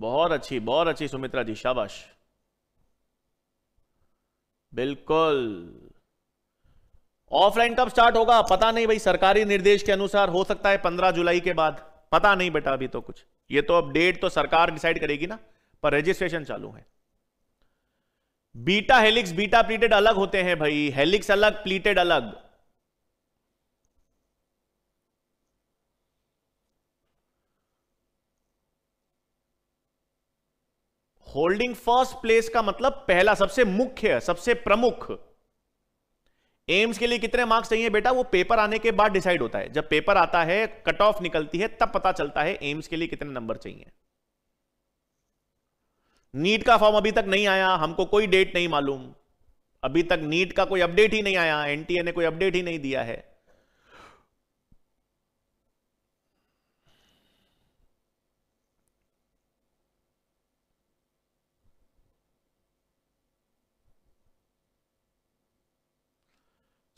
बहुत अच्छी बहुत अच्छी सुमित्रा जी शाबाश बिल्कुल ऑफलाइन कब स्टार्ट होगा पता नहीं भाई सरकारी निर्देश के अनुसार हो सकता है पंद्रह जुलाई के बाद पता नहीं बेटा अभी तो कुछ ये तो अब डेट तो सरकार डिसाइड करेगी ना पर रजिस्ट्रेशन चालू है बीटा हेलिक्स बीटा प्लीटेड अलग होते हैं भाई हेलिक्स अलग प्लीटेड अलग होल्डिंग फर्स्ट प्लेस का मतलब पहला सबसे मुख्य सबसे प्रमुख एम्स के लिए कितने मार्क्स चाहिए बेटा वो पेपर आने के बाद डिसाइड होता है जब पेपर आता है कट ऑफ निकलती है तब पता चलता है एम्स के लिए कितने नंबर चाहिए नीट का फॉर्म अभी तक नहीं आया हमको कोई डेट नहीं मालूम अभी तक नीट का कोई अपडेट ही नहीं आया एनटीए ने कोई अपडेट ही नहीं दिया है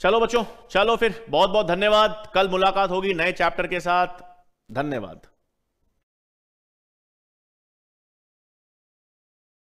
चलो बच्चों चलो फिर बहुत बहुत धन्यवाद कल मुलाकात होगी नए चैप्टर के साथ धन्यवाद